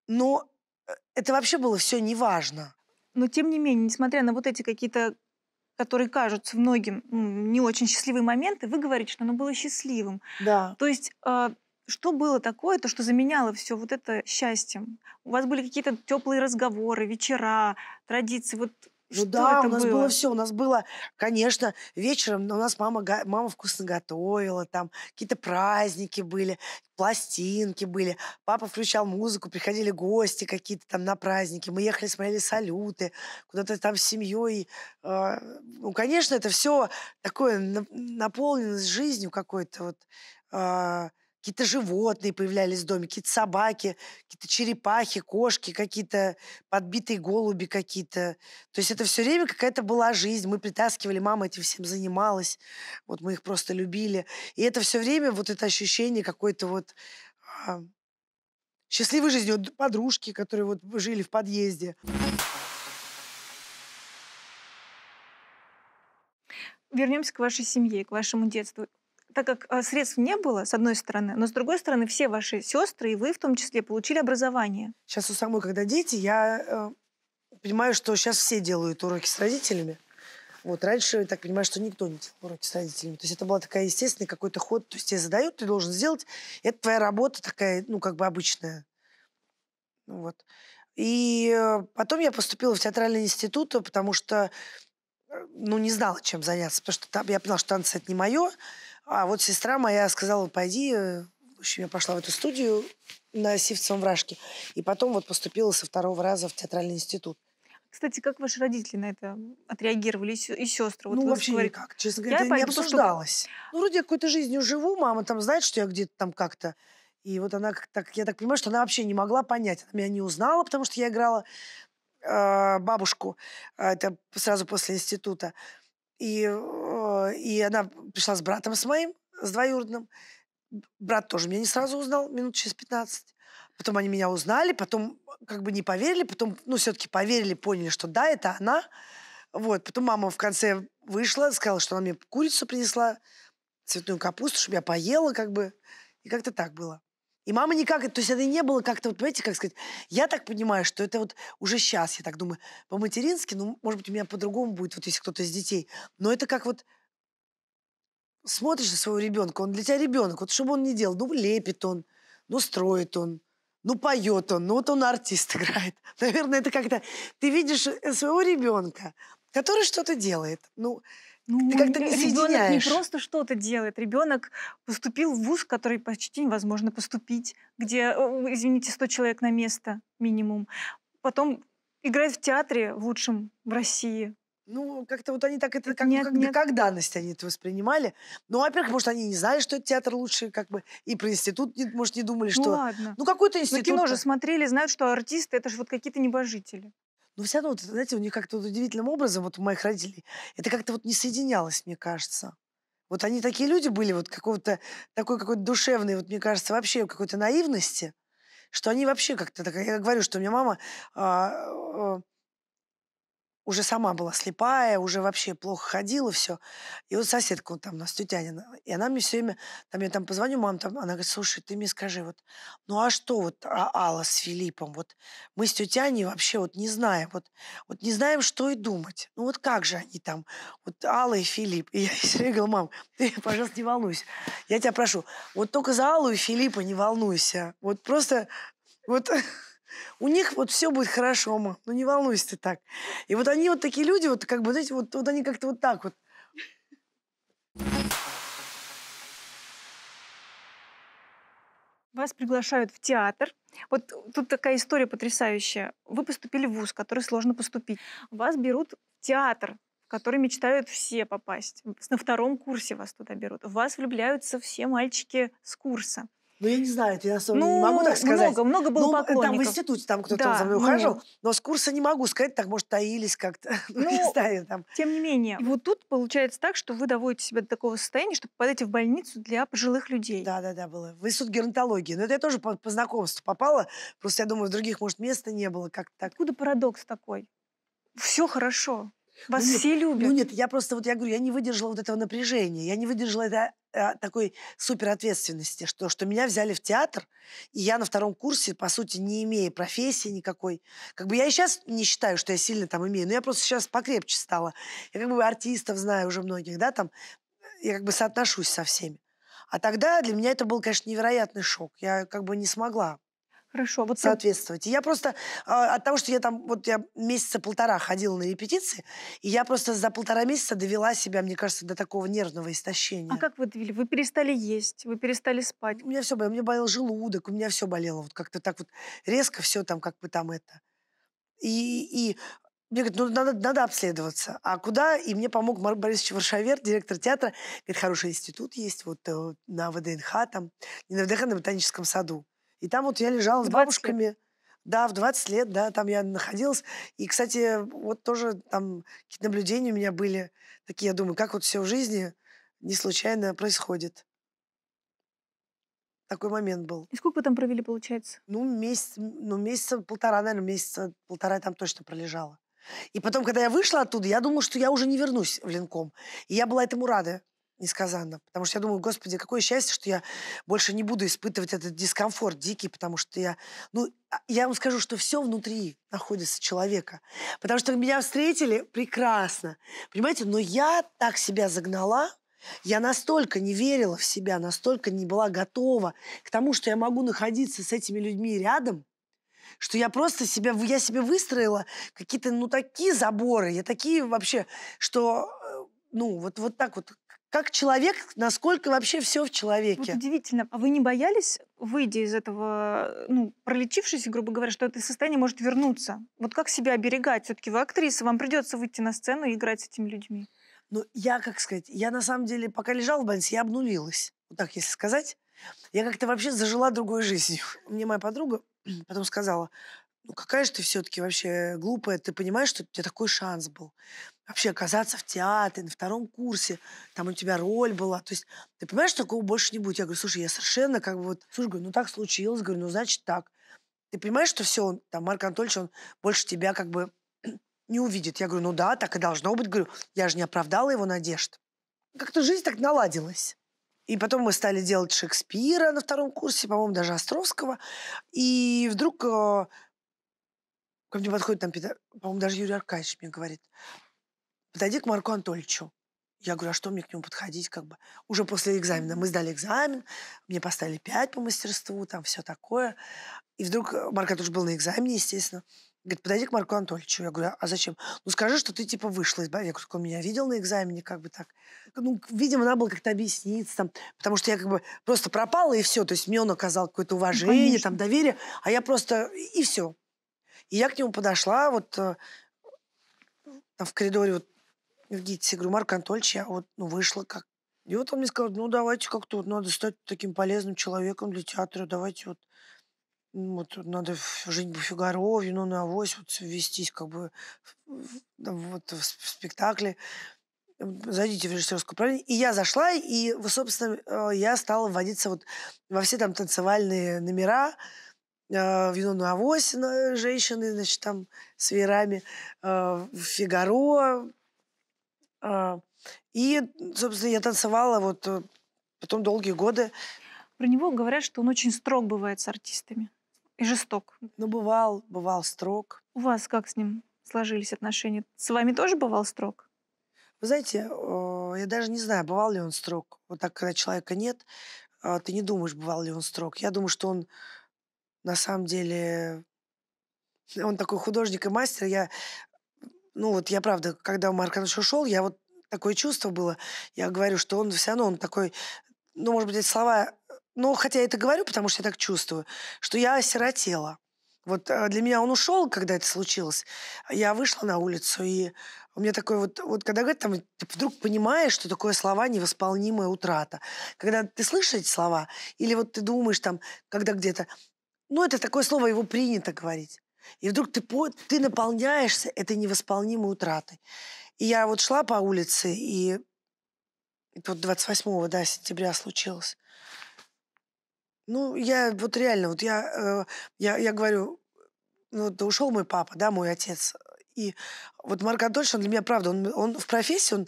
Но э, это вообще было все неважно. Но тем не менее, несмотря на вот эти какие-то которые кажутся многим не очень счастливые моменты, вы говорите, что оно было счастливым. Да. То есть а, что было такое, то, что заменяло все вот это счастьем? У вас были какие-то теплые разговоры, вечера, традиции. Вот ну что да, у нас было? было все. У нас было, конечно, вечером но ну, у нас мама, мама вкусно готовила, там какие-то праздники были, пластинки были. Папа включал музыку, приходили гости какие-то там на праздники. Мы ехали, смотрели салюты, куда-то там с семьей. А, ну, конечно, это все такое наполненность жизнью какой-то вот а, какие-то животные появлялись в доме, какие-то собаки, какие-то черепахи, кошки, какие-то подбитые голуби какие-то. То есть это все время какая-то была жизнь. Мы притаскивали, мама этим всем занималась. Вот мы их просто любили. И это все время вот это ощущение какой-то вот а, счастливой жизни. Вот подружки, которые вот жили в подъезде. Вернемся к вашей семье, к вашему детству так как а, средств не было, с одной стороны, но с другой стороны, все ваши сестры, и вы в том числе, получили образование. Сейчас у самой, когда дети, я э, понимаю, что сейчас все делают уроки с родителями. Вот, раньше, я так понимаю, что никто не делал уроки с родителями. То есть это была такая естественный какой-то ход. То есть тебе задают, ты должен сделать. Это твоя работа такая, ну, как бы обычная. Ну вот. И э, потом я поступила в театральный институт, э, потому что, э, ну, не знала, чем заняться. Потому что я поняла, что танцы – это не мое. А вот сестра моя сказала, пойди, э, в общем, я пошла в эту студию на Сивцевом вражке, и потом вот поступила со второго раза в театральный институт. Кстати, как ваши родители на это отреагировали и, и сестры? Вот ну, вообще говорили, никак, честно говоря, я это не обсуждалось. Что... Ну, вроде я какой-то жизнью живу, мама там знает, что я где-то там как-то. И вот она, так, я так понимаю, что она вообще не могла понять. Она меня не узнала, потому что я играла э, бабушку, а это сразу после института. И э, Э, и она пришла с братом с моим, с двоюродным. Брат тоже меня не сразу узнал, минут через 15. Потом они меня узнали, потом э, как бы не поверили, потом, ну, все-таки поверили, поняли, что да, это она. Вот, потом мама в конце вышла, сказала, что она мне курицу принесла, цветную капусту, чтобы я поела, как бы. И как-то так было. И мама никак, то есть это не было как-то, вот понимаете, как сказать, я так понимаю, что это вот уже сейчас, я так думаю, по-матерински, ну, может быть, у меня по-другому будет, вот если кто-то из детей, но это как вот смотришь на своего ребенка, он для тебя ребенок, вот что бы он ни делал, ну, лепит он, ну, строит он, ну, поет он, ну, вот он артист играет. Наверное, это как-то... Ты видишь э, своего ребенка, который что-то делает. Ну, ну, ты как-то не Ребенок не просто что-то делает. Ребенок поступил в вуз, который почти невозможно поступить, где, э, извините, 100 человек на место минимум. Потом играет в театре в лучшем в России, ну, как-то вот они так это как, нет, как, нет. как данность они это воспринимали. Ну, во-первых, может, они не знали, что это театр лучше, как бы, и про институт, не, может, не думали, ну, что... Ну, ладно. Ну, какой-то институт... Ну, кино же смотрели, знают, что артисты — это же вот какие-то небожители. Ну все равно, вот, знаете, у них как-то вот удивительным образом, вот у моих родителей, это как-то вот не соединялось, мне кажется. Вот они такие люди были, вот какого-то такой какой-то душевной, вот мне кажется, вообще какой-то наивности, что они вообще как-то... Я говорю, что у меня мама... А, а, уже сама была слепая, уже вообще плохо ходила, все. И вот соседка вот там у нас, тетянина, и она мне все время, там я там позвоню, мам, там, она говорит, слушай, ты мне скажи, вот, ну а что вот а Алла с Филиппом, вот мы с тетяней вообще вот не знаем, вот, вот не знаем, что и думать. Ну вот как же они там, вот Алла и Филипп. И я все время говорила, мам, ты, пожалуйста, не волнуйся. Я тебя прошу, вот только за Аллу и Филиппа не волнуйся. Вот просто, вот у них вот все будет хорошо, ма, ну не волнуйся ты так. И вот они вот такие люди, вот как бы, знаете, вот, вот они как-то вот так вот. Вас приглашают в театр. Вот тут такая история потрясающая. Вы поступили в ВУЗ, в который сложно поступить. Вас берут в театр, в который мечтают все попасть. На втором курсе вас туда берут. В вас влюбляются все мальчики с курса. Ну, я не знаю, это я на ну, не могу ну, так сказать. много, много было ну, поклонников. Там в институте там кто-то да, за мной ну, ухаживал, но с курса не могу сказать, так, может, таились как-то. Ну, не ну, знаю, там. тем не менее, вот тут получается так, что вы доводите себя до такого состояния, что попадаете в больницу для пожилых людей. Да-да-да, было. В институт геронтологии. Но это я тоже по, по знакомству попала, просто я думаю, в других, может, места не было как-то так. Откуда парадокс такой? Все хорошо, ну Вас ну, все нет, любят. Ну нет, я просто, вот я говорю, я не выдержала вот этого напряжения, я не выдержала это, а, такой суперответственности, что, что меня взяли в театр, и я на втором курсе, по сути, не имея профессии никакой. Как бы я и сейчас не считаю, что я сильно там имею, но я просто сейчас покрепче стала. Я как бы артистов знаю уже многих, да, там, я как бы соотношусь со всеми. А тогда для меня это был, конечно, невероятный шок. Я как бы не смогла Хорошо, вот соответствовать. я просто э, от того, что я там вот я месяца полтора ходила на репетиции, и я просто за полтора месяца довела себя, мне кажется, до такого нервного истощения. А как вы довели? Вы перестали есть, вы перестали спать? У меня все болело, у меня болел желудок, у меня все болело, вот как-то так вот резко все там, как бы там это. И, и мне говорят, ну надо, надо обследоваться. А куда? И мне помог Марк Борисович Варшавер, директор театра. Говорит, хороший институт есть вот э, на ВДНХ там, не на ВДНХ, а на Ботаническом саду. И там вот я лежала с бабушками. Лет. Да, в 20 лет, да, там я находилась. И, кстати, вот тоже там какие-то наблюдения у меня были такие, я думаю, как вот все в жизни не случайно происходит. Такой момент был. И сколько вы там провели, получается? Ну, месяц, ну, месяца полтора, наверное, месяца полтора я там точно пролежала. И потом, когда я вышла оттуда, я думала, что я уже не вернусь в Ленком. И я была этому рада несказанно. Потому что я думаю, господи, какое счастье, что я больше не буду испытывать этот дискомфорт дикий, потому что я... Ну, а, я вам скажу, что все внутри находится человека. Потому что меня встретили прекрасно. Понимаете? Но я так себя загнала, я настолько не верила в себя, настолько не была готова к тому, что я могу находиться с этими людьми рядом, что я просто себя, я себе выстроила какие-то, ну, такие заборы, я такие вообще, что, э, ну, вот, вот так вот как человек, насколько вообще все в человеке. Вот удивительно. А вы не боялись, выйдя из этого, ну, пролечившись, грубо говоря, что это состояние может вернуться? Вот как себя оберегать? Все-таки вы актриса, вам придется выйти на сцену и играть с этими людьми. Ну, я, как сказать, я на самом деле, пока лежала в больнице, я обнулилась. Вот так, если сказать. Я как-то вообще зажила другой жизнью. Мне моя подруга потом сказала, ну какая же ты все-таки вообще глупая, ты понимаешь, что у тебя такой шанс был вообще оказаться в театре, на втором курсе, там у тебя роль была. То есть ты понимаешь, что такого больше не будет. Я говорю, слушай, я совершенно как бы вот... Слушай, говорю, ну так случилось, говорю, ну значит так. Ты понимаешь, что все, он, там, Марк Анатольевич, он больше тебя как бы не увидит. Я говорю, ну да, так и должно быть. Говорю, я же не оправдала его надежд. Как-то жизнь так наладилась. И потом мы стали делать Шекспира на втором курсе, по-моему, даже Островского. И вдруг э, ко мне подходит там, по-моему, даже Юрий Аркадьевич мне говорит, подойди к Марку Анатольевичу. Я говорю, а что мне к нему подходить, как бы? Уже после экзамена. Мы сдали экзамен, мне поставили пять по мастерству, там все такое. И вдруг э, Марк тоже был на экзамене, естественно. Говорит, подойди к Марку Анатольевичу. Я говорю, а зачем? Ну, скажи, что ты, типа, вышла из барьера. Он меня видел на экзамене, как бы так. Ну, видимо, надо было как-то объясниться там, потому что я, как бы, просто пропала, и все. То есть мне он оказал какое-то ну, уважение, Конечно. там, доверие, а я просто... И все. И я к нему подошла, вот э, там в коридоре вот Никите, говорю, Марк Анатольевич, я вот ну, вышла как. И вот он мне сказал, ну давайте как-то вот надо стать таким полезным человеком для театра, давайте вот вот надо жить по Фигаровью, вино на авось, вот вестись как бы вот в спектакле. Зайдите в режиссерское управление. И я зашла, и, собственно, э, я стала вводиться вот во все там танцевальные номера, э, вино на авось женщины, значит, там с веерами, э, Фигаро, а, и, собственно, я танцевала вот э, потом долгие годы. Про него говорят, что он очень строг бывает с артистами и жесток. Ну, бывал, бывал строг. У вас как с ним сложились отношения? С вами тоже бывал строг? Вы знаете, я даже не знаю, бывал ли он строг. Вот так, когда человека нет, а, ты не думаешь, бывал ли он строг. Я думаю, что он на самом деле он такой художник и мастер. Я ну вот я правда, когда Марк Антонович ушел, я вот такое чувство было, я говорю, что он все равно, он такой, ну, может быть, эти слова, ну, хотя я это говорю, потому что я так чувствую, что я осиротела. Вот а, для меня он ушел, когда это случилось. А я вышла на улицу, и у меня такой вот, вот когда говорят, там, ты вдруг понимаешь, что такое слова невосполнимая утрата. Когда ты слышишь эти слова, или вот ты думаешь там, когда где-то, ну, это такое слово, его принято говорить. И вдруг ты, ты наполняешься этой невосполнимой утратой. И я вот шла по улице, и, и вот 28 да, сентября случилось. Ну, я вот реально, вот я, э, я, я говорю, ну, да ушел мой папа, да, мой отец. И вот Марк Антонович, он для меня, правда, он, он в профессии, он,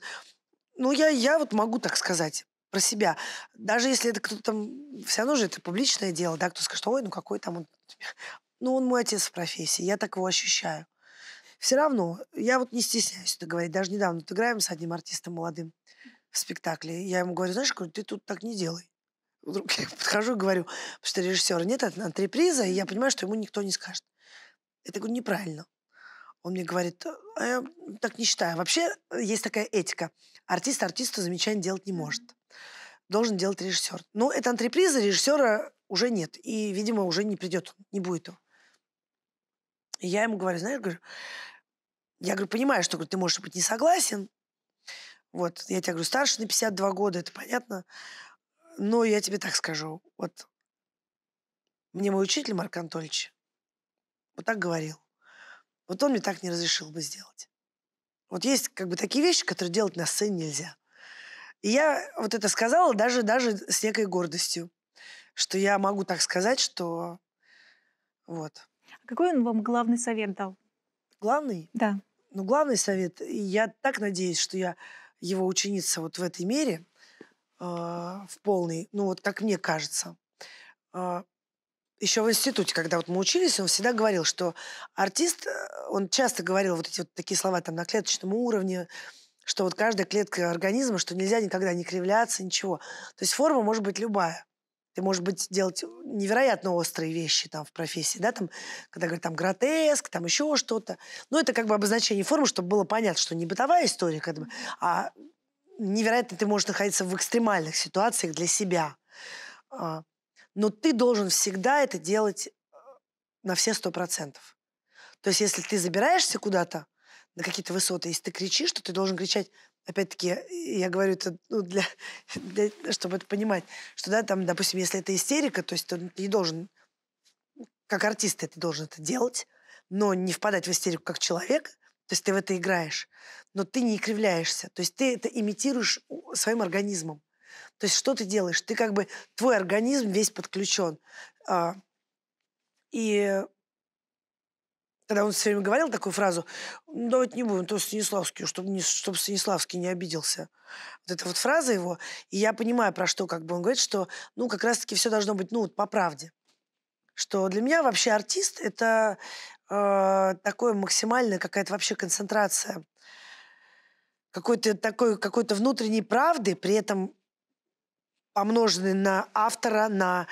ну, я, я вот могу так сказать про себя. Даже если это кто-то там... Все равно же это публичное дело, да, кто скажет, ой, ну какой там он ну, он мой отец в профессии, я так его ощущаю. Все равно, я вот не стесняюсь это говорить. Даже недавно вот играем с одним артистом молодым в спектакле. Я ему говорю, знаешь, ты тут так не делай. Вдруг я подхожу и говорю, потому что режиссера нет, это антреприза, и я понимаю, что ему никто не скажет. Это говорю, неправильно. Он мне говорит, а я так не считаю. Вообще э, есть такая этика. Артист артисту замечание делать не может. Должен делать режиссер. Но это антреприза, режиссера уже нет. И, видимо, уже не придет, не будет его. И я ему говорю, знаешь, говорю, я говорю, понимаю, что говорю, ты можешь быть не согласен. Вот, я тебе говорю, старше на 52 года, это понятно. Но я тебе так скажу, вот мне мой учитель Марк Анатольевич вот так говорил. Вот он мне так не разрешил бы сделать. Вот есть как бы такие вещи, которые делать на сцене нельзя. И я вот это сказала даже, даже с некой гордостью, что я могу так сказать, что вот. Какой он вам главный совет дал? Главный? Да. Ну, главный совет, я так надеюсь, что я его ученица вот в этой мере, э, в полной, ну вот как мне кажется. Э, а, еще в институте, когда вот мы учились, он всегда говорил, что артист, э, он часто говорил вот эти вот такие слова там на клеточном уровне, что вот каждая клетка организма, что нельзя никогда не кривляться, ничего. То есть форма может быть любая. Ты можешь быть делать э, невероятно острые вещи там в профессии, да, там, когда говорят там гротеск, там еще что-то. ну это как бы обозначение формы, чтобы было понятно, что не бытовая история, как бы, а невероятно ты можешь находиться в экстремальных ситуациях для себя. А, но ты должен всегда это делать э, на все сто процентов. То есть если ты забираешься куда-то, на какие-то высоты, если ты кричишь, то ты должен кричать опять-таки, э, я говорю это ну, для, для, чтобы это понимать, что, да, там, допустим, если это истерика, то есть ты не должен, как артист ты должен это делать, но не впадать в истерику как человек, то есть ты в это играешь, но ты не кривляешься, то есть ты это имитируешь своим организмом. То есть что ты делаешь? Ты как бы, твой организм весь подключен. А, и когда он все время говорил такую фразу, ну, давайте не будем, то Станиславский, чтобы, не, чтобы Станиславский не обиделся. Вот эта вот фраза его, и я понимаю, про что как бы он говорит, что, ну, как раз-таки все должно быть, ну, вот по правде. Что для меня вообще артист — это э, такое максимальная какая-то вообще концентрация какой-то такой, какой-то внутренней правды, при этом помноженный на автора, на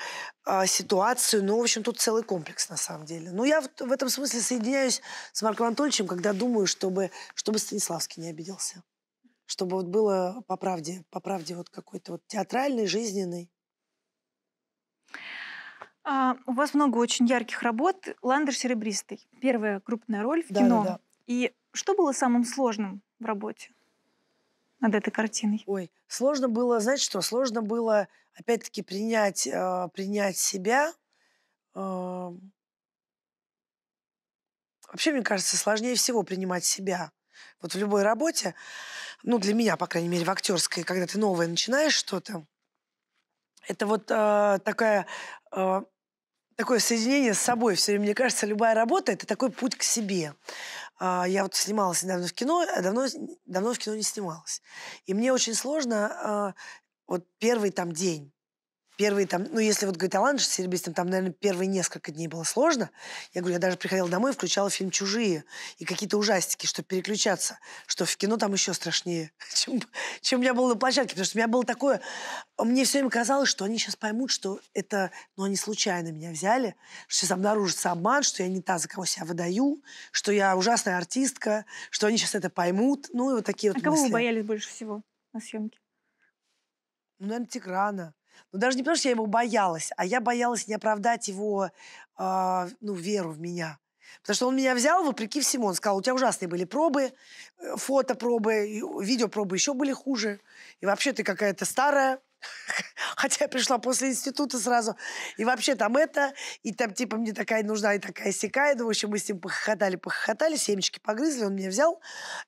э, ситуацию. Ну, в общем, тут целый комплекс, на самом деле. Но ну, я в, в этом смысле соединяюсь с Марком Анатольевичем, когда думаю, чтобы, чтобы Станиславский не обиделся. Чтобы вот было по правде, по правде вот какой-то вот театральный, жизненный. А, у вас много очень ярких работ. «Ландер серебристый». Первая крупная роль в да, кино. Да, да. И что было самым сложным в работе? над этой картиной? Ой, сложно было, знаете что, сложно было опять-таки принять, э, принять себя. Э, вообще, мне кажется, сложнее всего принимать себя. Вот в любой работе, ну, для меня, по крайней мере, в актерской, когда ты новое начинаешь что-то, это вот э, такая, э, такое соединение с собой. Все время, мне кажется, любая работа – это такой путь к себе. А, я вот снималась недавно в кино, а давно, давно в кино не снималась. И мне очень сложно а, вот первый там день первые там, ну, если вот говорить о с Серебристым там, наверное, первые несколько дней было сложно. Я говорю, я даже приходила домой и включала фильм «Чужие» и какие-то ужастики, чтобы переключаться, что в кино там еще страшнее, чем, чем у меня было на площадке, потому что у меня было такое... Мне все время казалось, что они сейчас поймут, что это... Ну, они случайно меня взяли, что сейчас обнаружится обман, что я не та, за кого себя выдаю, что я ужасная артистка, что они сейчас это поймут. Ну, и вот такие а вот А кого мысли. вы боялись больше всего на съемке? Ну, наверное, Тиграна. Но ну, даже не потому, что я его боялась, а я боялась не оправдать его э, ну, веру в меня. Потому что он меня взял, вопреки всему, он сказал, у тебя ужасные были пробы, э, фотопробы, видеопробы еще были хуже, и вообще ты какая-то старая, Хотя я пришла после института сразу. И вообще там это, и там типа мне такая нужна, и такая сякая. Ну, в общем, мы с ним похохотали, похохотали, семечки погрызли, он меня взял.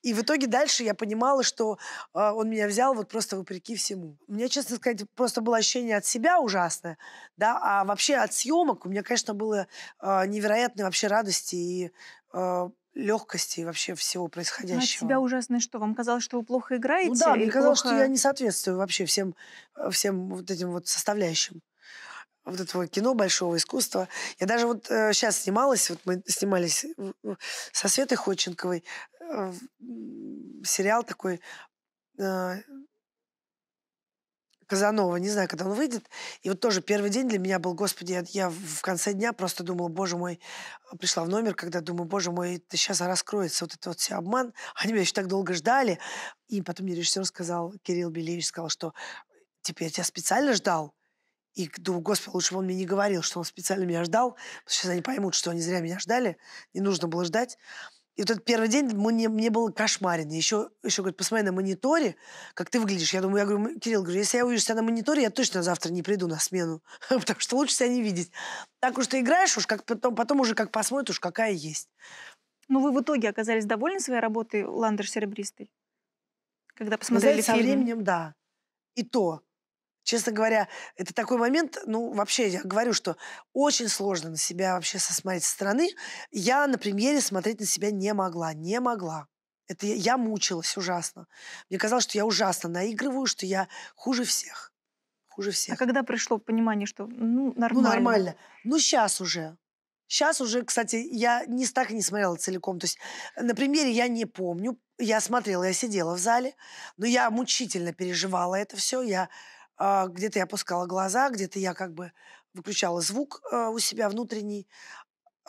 И в итоге дальше я понимала, что э, он меня взял вот просто вопреки всему. У меня, честно сказать, просто было ощущение от себя ужасное, да, а вообще от съемок у меня, конечно, было э, невероятной вообще радости и а, легкости и вообще всего ну, происходящего. Но от тебя ужасное что? Вам казалось, что вы плохо ну играете? Ну да, мне казалось, плохо... что я не соответствую вообще всем, э, всем вот этим вот составляющим вот этого кино большого искусства. Я даже вот э, сейчас снималась, вот мы снимались со Светой Ходченковой э, сериал такой э, Казанова, не знаю, когда он выйдет. И вот тоже первый день для меня был, господи, я, я в конце дня просто думала, боже мой, пришла в номер, когда думаю, боже мой, это сейчас раскроется вот этот вот все обман. Они меня еще так долго ждали. И потом мне режиссер сказал, Кирилл Белевич сказал, что типа я тебя специально ждал, и думаю, господи, лучше бы он мне не говорил, что он специально меня ждал. Сейчас они поймут, что они зря меня ждали. Не нужно было ждать. И вот этот первый день мне, мне было кошмарен. Еще, еще говорит, посмотри на мониторе, как ты выглядишь. Я думаю, я говорю, Кирилл, говорю, если я увижу себя на мониторе, я точно завтра не приду на смену, потому что лучше себя не видеть. Так уж ты играешь, уж как потом, потом уже как посмотрят, уж какая есть. Ну вы в итоге оказались довольны своей работой ландер серебристый»? Когда посмотрели Знаете, фильм? со временем, да. И то, Честно говоря, это такой момент, ну, вообще, я говорю, что очень сложно на себя вообще сосмотреть со стороны. Я на премьере смотреть на себя не могла, не могла. Это я, я мучилась ужасно. Мне казалось, что я ужасно наигрываю, что я хуже всех. Хуже а всех. А когда пришло понимание, что ну, ну нормально? Ну, нормально. Ну, сейчас уже. Сейчас уже, кстати, я не так и не смотрела целиком. То есть э, на премьере я не помню. Я смотрела, я сидела в зале, но я мучительно переживала это все. Я а, где-то я опускала глаза, где-то я как бы выключала звук э, у себя внутренний.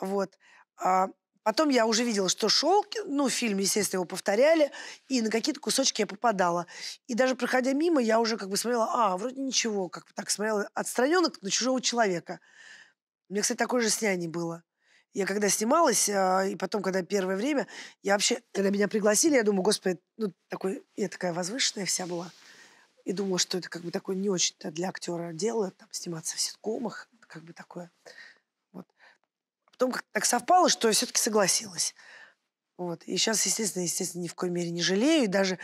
Вот. А, потом я уже видела, что шел, ну, фильм, естественно, его повторяли, и на какие-то кусочки я попадала. И даже проходя мимо, я уже как бы смотрела, а, вроде ничего, как бы так смотрела отстраненно на чужого человека. У меня, кстати, такое же с было. Я когда снималась, а, и потом, когда первое время, я вообще, когда меня пригласили, я думаю, господи, ну, такой, я такая возвышенная вся была. И думала, что это как бы такое не очень-то для актера дело, там, сниматься в ситкомах, как бы такое. Вот. потом как так совпало, что я все-таки согласилась. Вот. И сейчас, естественно, естественно, ни в коей мере не жалею. И даже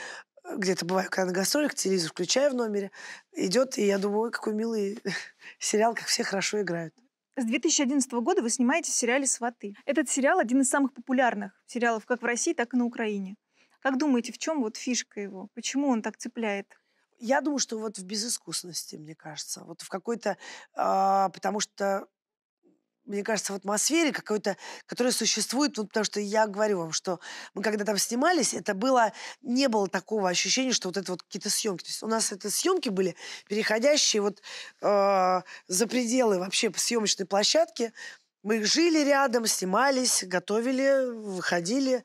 э, где-то бываю, когда на гастролях, телевизор включаю в номере, идет, и я думаю, ой, какой милый сериал, как все хорошо играют. С 2011 года вы снимаете в сериале «Сваты». Этот сериал один из самых популярных сериалов как в России, так и на Украине. Как думаете, в чем вот фишка его? Почему он так цепляет? Я думаю, что вот в безыскусности, мне кажется, вот в какой-то, а, потому что мне кажется, в атмосфере какой-то, которая существует, вот, ну, потому что я говорю вам, что мы когда там снимались, это было, не было такого ощущения, что вот это вот какие-то съемки. То есть у нас это съемки были, переходящие вот э, за пределы вообще съемочной площадки. Мы жили рядом, снимались, готовили, выходили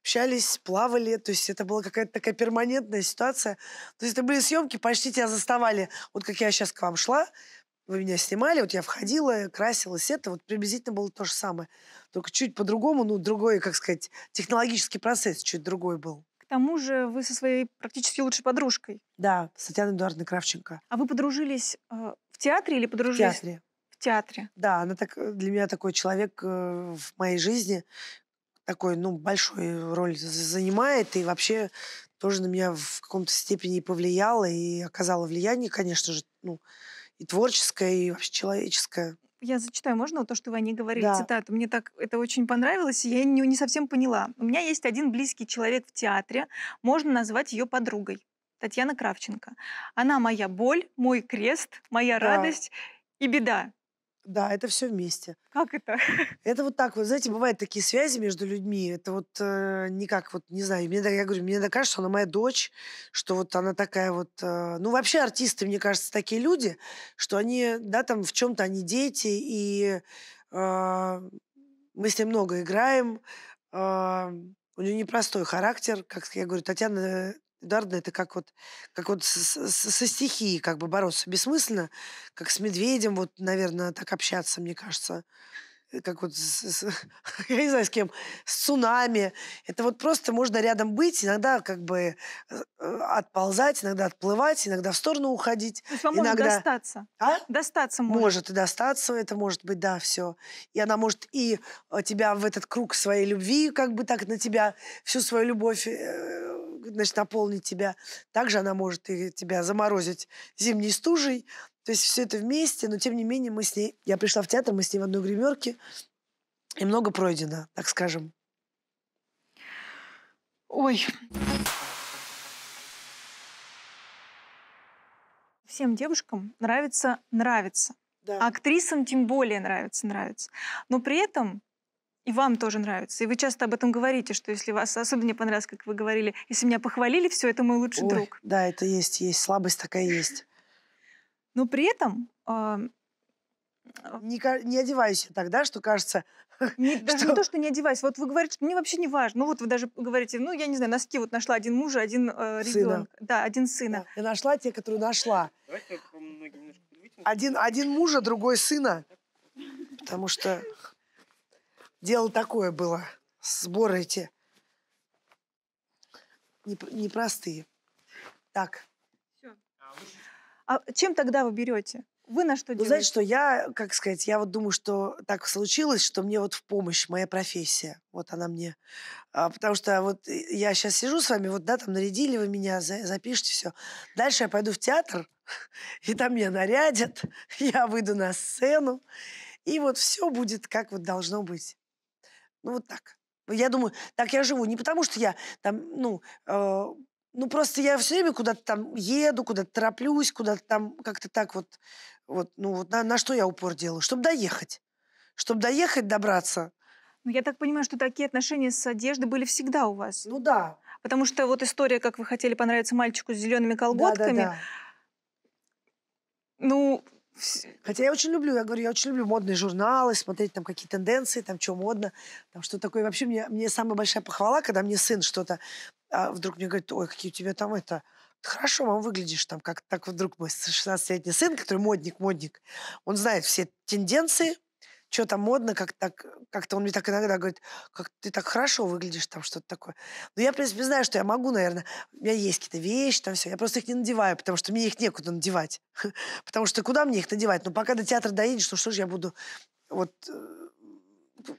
общались, плавали. То есть это была какая-то такая перманентная ситуация. То есть это были съемки, почти тебя заставали. Вот как я сейчас к вам шла, вы меня снимали, вот я входила, красилась, это вот приблизительно было то же самое. Только чуть по-другому, ну, другой, как сказать, технологический процесс чуть другой был. К тому же вы со своей практически лучшей подружкой. Да, с Татьяной Эдуардовной Кравченко. А вы подружились э, в театре или подружились? В театре. В театре. Да, она так, э, для меня такой человек э, в моей жизни, такой, ну, большой роль занимает, и вообще тоже на меня в каком-то степени повлияло и оказало влияние, конечно же, ну, и творческое, и вообще человеческое. Я зачитаю, можно, то, что вы о ней говорили, да. цитату. Мне так это очень понравилось, и я не, не совсем поняла. У меня есть один близкий человек в театре, можно назвать ее подругой, Татьяна Кравченко. Она моя боль, мой крест, моя да. радость и беда. Да, это все вместе. Как это? Это вот так вот, знаете, бывают такие связи между людьми. Это вот э, никак вот, не знаю, мне, я говорю, мне кажется, что она моя дочь, что вот она такая вот... Э, ну, вообще артисты, мне кажется, такие люди, что они, да, там в чем-то они дети, и э, мы с ней много играем. Э, у нее непростой характер, как я говорю, Татьяна э, Ударно это как вот, как вот со, со стихией как бы бороться бессмысленно, как с медведем вот, наверное, так общаться, мне кажется. Э, как вот, с, с, я не знаю, с кем, с цунами. Это вот просто можно рядом быть, иногда как бы э, э, отползать, иногда отплывать, иногда в сторону уходить. То есть вам иногда... может достаться? А? Достаться может. Может и достаться, это может быть, да, все. И она может и тебя в этот круг своей любви, как бы так на тебя, всю свою любовь значит, наполнить тебя. Также она может и тебя заморозить зимней стужей, то есть все это вместе, но тем не менее мы с ней... Я пришла в театр, мы с ней в одной гримерке, и много пройдено, так скажем. Ой. Всем девушкам нравится нравится. Да. А актрисам тем более нравится нравится. Но при этом и вам тоже нравится. И вы часто об этом говорите, что если вас особенно мне понравилось, как вы говорили, если меня похвалили, все, это мой лучший Ой, друг. Да, это есть, есть слабость такая есть. Но при этом... Э, не, не одевайся тогда, что кажется... Не, что... Даже не то, что не одевайся. Вот вы говорите, что мне вообще не важно. Ну вот вы даже говорите, ну я не знаю, носки вот нашла один мужа, один э, ребенок. Да, один сына. Да. Я нашла те, которые нашла. один, один мужа, другой сына. Потому что дело такое было. Сборы эти непростые. так. А чем тогда вы берете? Вы на что ну, делаете? знаете, что я, как сказать, я вот думаю, что так случилось, что мне вот в помощь моя профессия. Вот она мне. А, потому что вот я сейчас сижу с вами, вот, да, там нарядили вы меня, за, запишите все. Дальше я пойду в театр, и там меня нарядят, я выйду на сцену, и вот все будет, как вот должно быть. Ну, вот так. Я думаю, так я живу. Не потому, что я там, ну, э, ну, просто я все время куда-то там еду, куда-то тороплюсь, куда-то там как-то так вот, вот ну, вот на, на что я упор делаю? Чтобы доехать. Чтобы доехать, добраться. Ну, я так понимаю, что такие отношения с одеждой были всегда у вас. Ну да. Потому что вот история, как вы хотели понравиться мальчику с зелеными колготками. Да, да, да. Ну, Хотя я очень люблю, я говорю, я очень люблю модные журналы, смотреть там какие тенденции, там что модно, там что такое. Вообще мне, мне самая большая похвала, когда мне сын что-то а вдруг мне говорит, ой, какие у тебя там это, хорошо, мам, выглядишь там, как так вдруг мой 16-летний сын, который модник, модник, он знает все тенденции, что там модно, как так, как-то он мне так иногда говорит, как ты так хорошо выглядишь, там что-то такое. Но ну, я, в принципе, знаю, что я могу, наверное, у меня есть какие-то вещи, там все, я просто их не надеваю, потому что мне их некуда надевать. Потому что куда мне их надевать? Ну, пока до театра доедешь, ну что же я буду вот э,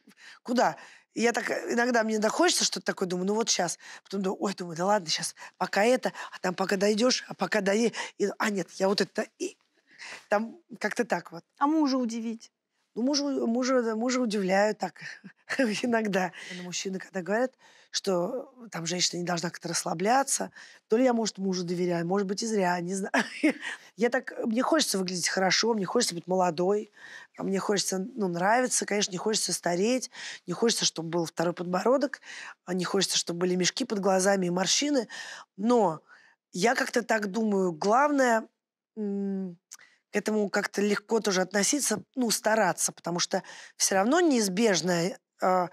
куда? я так э, иногда мне доходится что-то такое, думаю, ну вот сейчас. Потом думаю, ой, думаю, да ладно, сейчас пока это, а там пока дойдешь, а пока доедешь. И, ну, а нет, я вот это... И, там как-то так вот. А мужа удивить? Ну, э, мужа, мужа, мужа удивляют так иногда. мужчины, когда говорят, что э, там женщина не должна как-то расслабляться, то ли я, может, мужу доверяю, может быть, и зря, не знаю. я так... Э, мне хочется выглядеть хорошо, мне хочется быть молодой, а мне хочется, ну, нравиться, конечно, не хочется стареть, не хочется, чтобы был второй подбородок, а не хочется, чтобы были мешки под глазами и морщины, но я как-то так думаю, главное к этому как-то легко тоже относиться, ну, стараться, потому что все равно неизбежный э, а,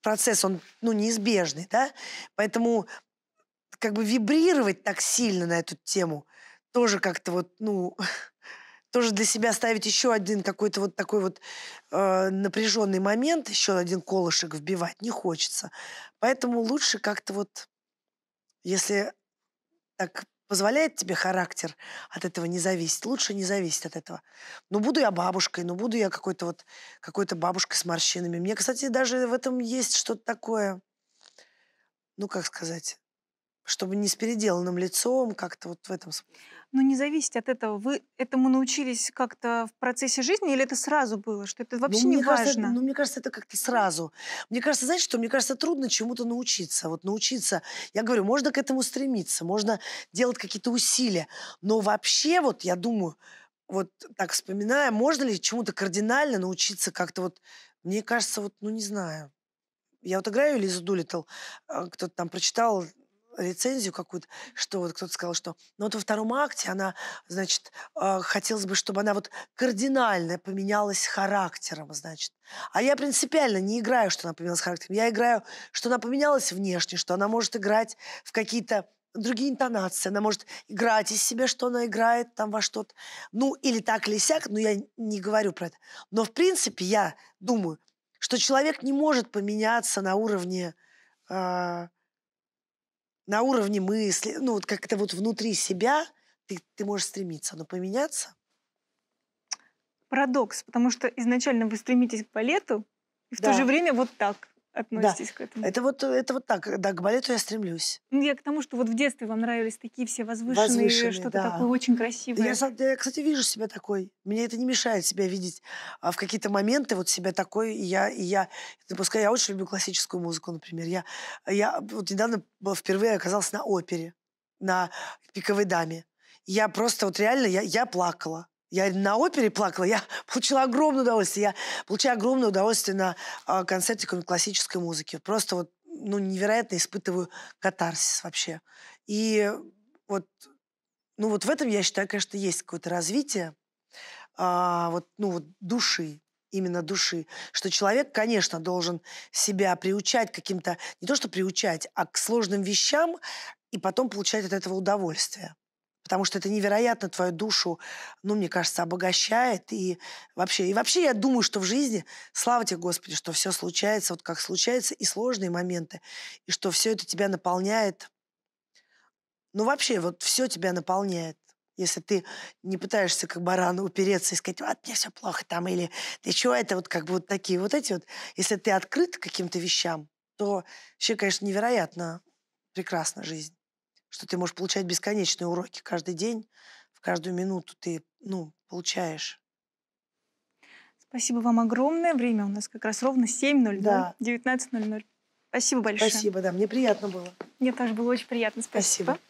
процесс, он, ну, неизбежный, да, поэтому как бы вибрировать так сильно на эту тему тоже как-то вот, ну, тоже для себя ставить еще один какой-то вот такой вот э, а, напряженный момент, еще один колышек вбивать не хочется. Поэтому лучше как-то вот, если так позволяет тебе характер от этого не зависеть. Лучше не зависеть от этого. Ну, буду я бабушкой, ну, буду я какой-то вот какой-то бабушкой с морщинами. Мне, кстати, даже в этом есть что-то такое, ну, как сказать, чтобы не с переделанным лицом, как-то вот в этом смысле но ну, не зависеть от этого. Вы этому научились как-то в процессе жизни или это сразу было, что это ну, вообще ну, не важно? Кажется, ну, мне кажется, это как-то сразу. Мне кажется, знаете что, мне кажется, трудно чему-то научиться. Вот научиться, я говорю, можно к этому стремиться, можно делать какие-то усилия, но вообще вот я думаю, вот так вспоминая, можно ли чему-то кардинально научиться как-то вот, мне кажется, вот, ну не знаю. Я вот играю Лизу Дулитл, а, кто-то там прочитал рецензию какую-то, что вот кто-то сказал, что ну вот во втором акте она, значит, э, хотелось бы, чтобы она вот кардинально поменялась характером, значит. А я принципиально не играю, что она поменялась характером. Я играю, что она поменялась внешне, что она может играть в какие-то другие интонации. Она может играть из себя, что она играет, там во что-то. Ну, или так, или сяк, но я не говорю про это. Но, в принципе, я думаю, что человек не может поменяться на уровне э, на уровне мысли, ну вот как-то вот внутри себя ты, ты можешь стремиться, но поменяться? Парадокс, потому что изначально вы стремитесь к балету, и в да. то же время вот так относитесь да. к этому? Это вот, это вот так, да, к балету я стремлюсь. Ну, я к тому, что вот в детстве вам нравились такие все возвышенные, возвышенные что-то да. такое очень красивое. Я, я, кстати, вижу себя такой. Мне это не мешает себя видеть. А в какие-то моменты вот себя такой, и я, и я, пускай я очень люблю классическую музыку, например. Я, я вот недавно впервые оказалась на опере, на «Пиковой даме». Я просто вот реально, я, я плакала. Я на опере плакала, я получила огромное удовольствие. Я получаю огромное удовольствие на э, концерте классической музыки. Просто вот, ну, невероятно испытываю катарсис вообще. И вот, ну, вот в этом, я считаю, конечно, есть какое-то развитие э, вот, ну, вот души, именно души, что человек, конечно, должен себя приучать каким-то, не то что приучать, а к сложным вещам, и потом получать от этого удовольствие потому что это невероятно твою душу, ну, мне кажется, обогащает. И вообще, и вообще я думаю, что в жизни, слава тебе, Господи, что все случается, вот как случается, и сложные моменты, и что все это тебя наполняет. Ну, вообще, вот все тебя наполняет. Если ты не пытаешься как баран упереться и сказать, вот мне все плохо там, или ты чего это, вот как бы вот такие вот эти вот. Если ты открыт каким-то вещам, то вообще, конечно, невероятно прекрасна жизнь что ты можешь получать бесконечные уроки каждый день, в каждую минуту ты, ну, получаешь. Спасибо вам огромное. Время у нас как раз ровно 7.00, да. 19.00. Спасибо большое. Спасибо, да, мне приятно было. Мне тоже было очень приятно, спасибо. спасибо.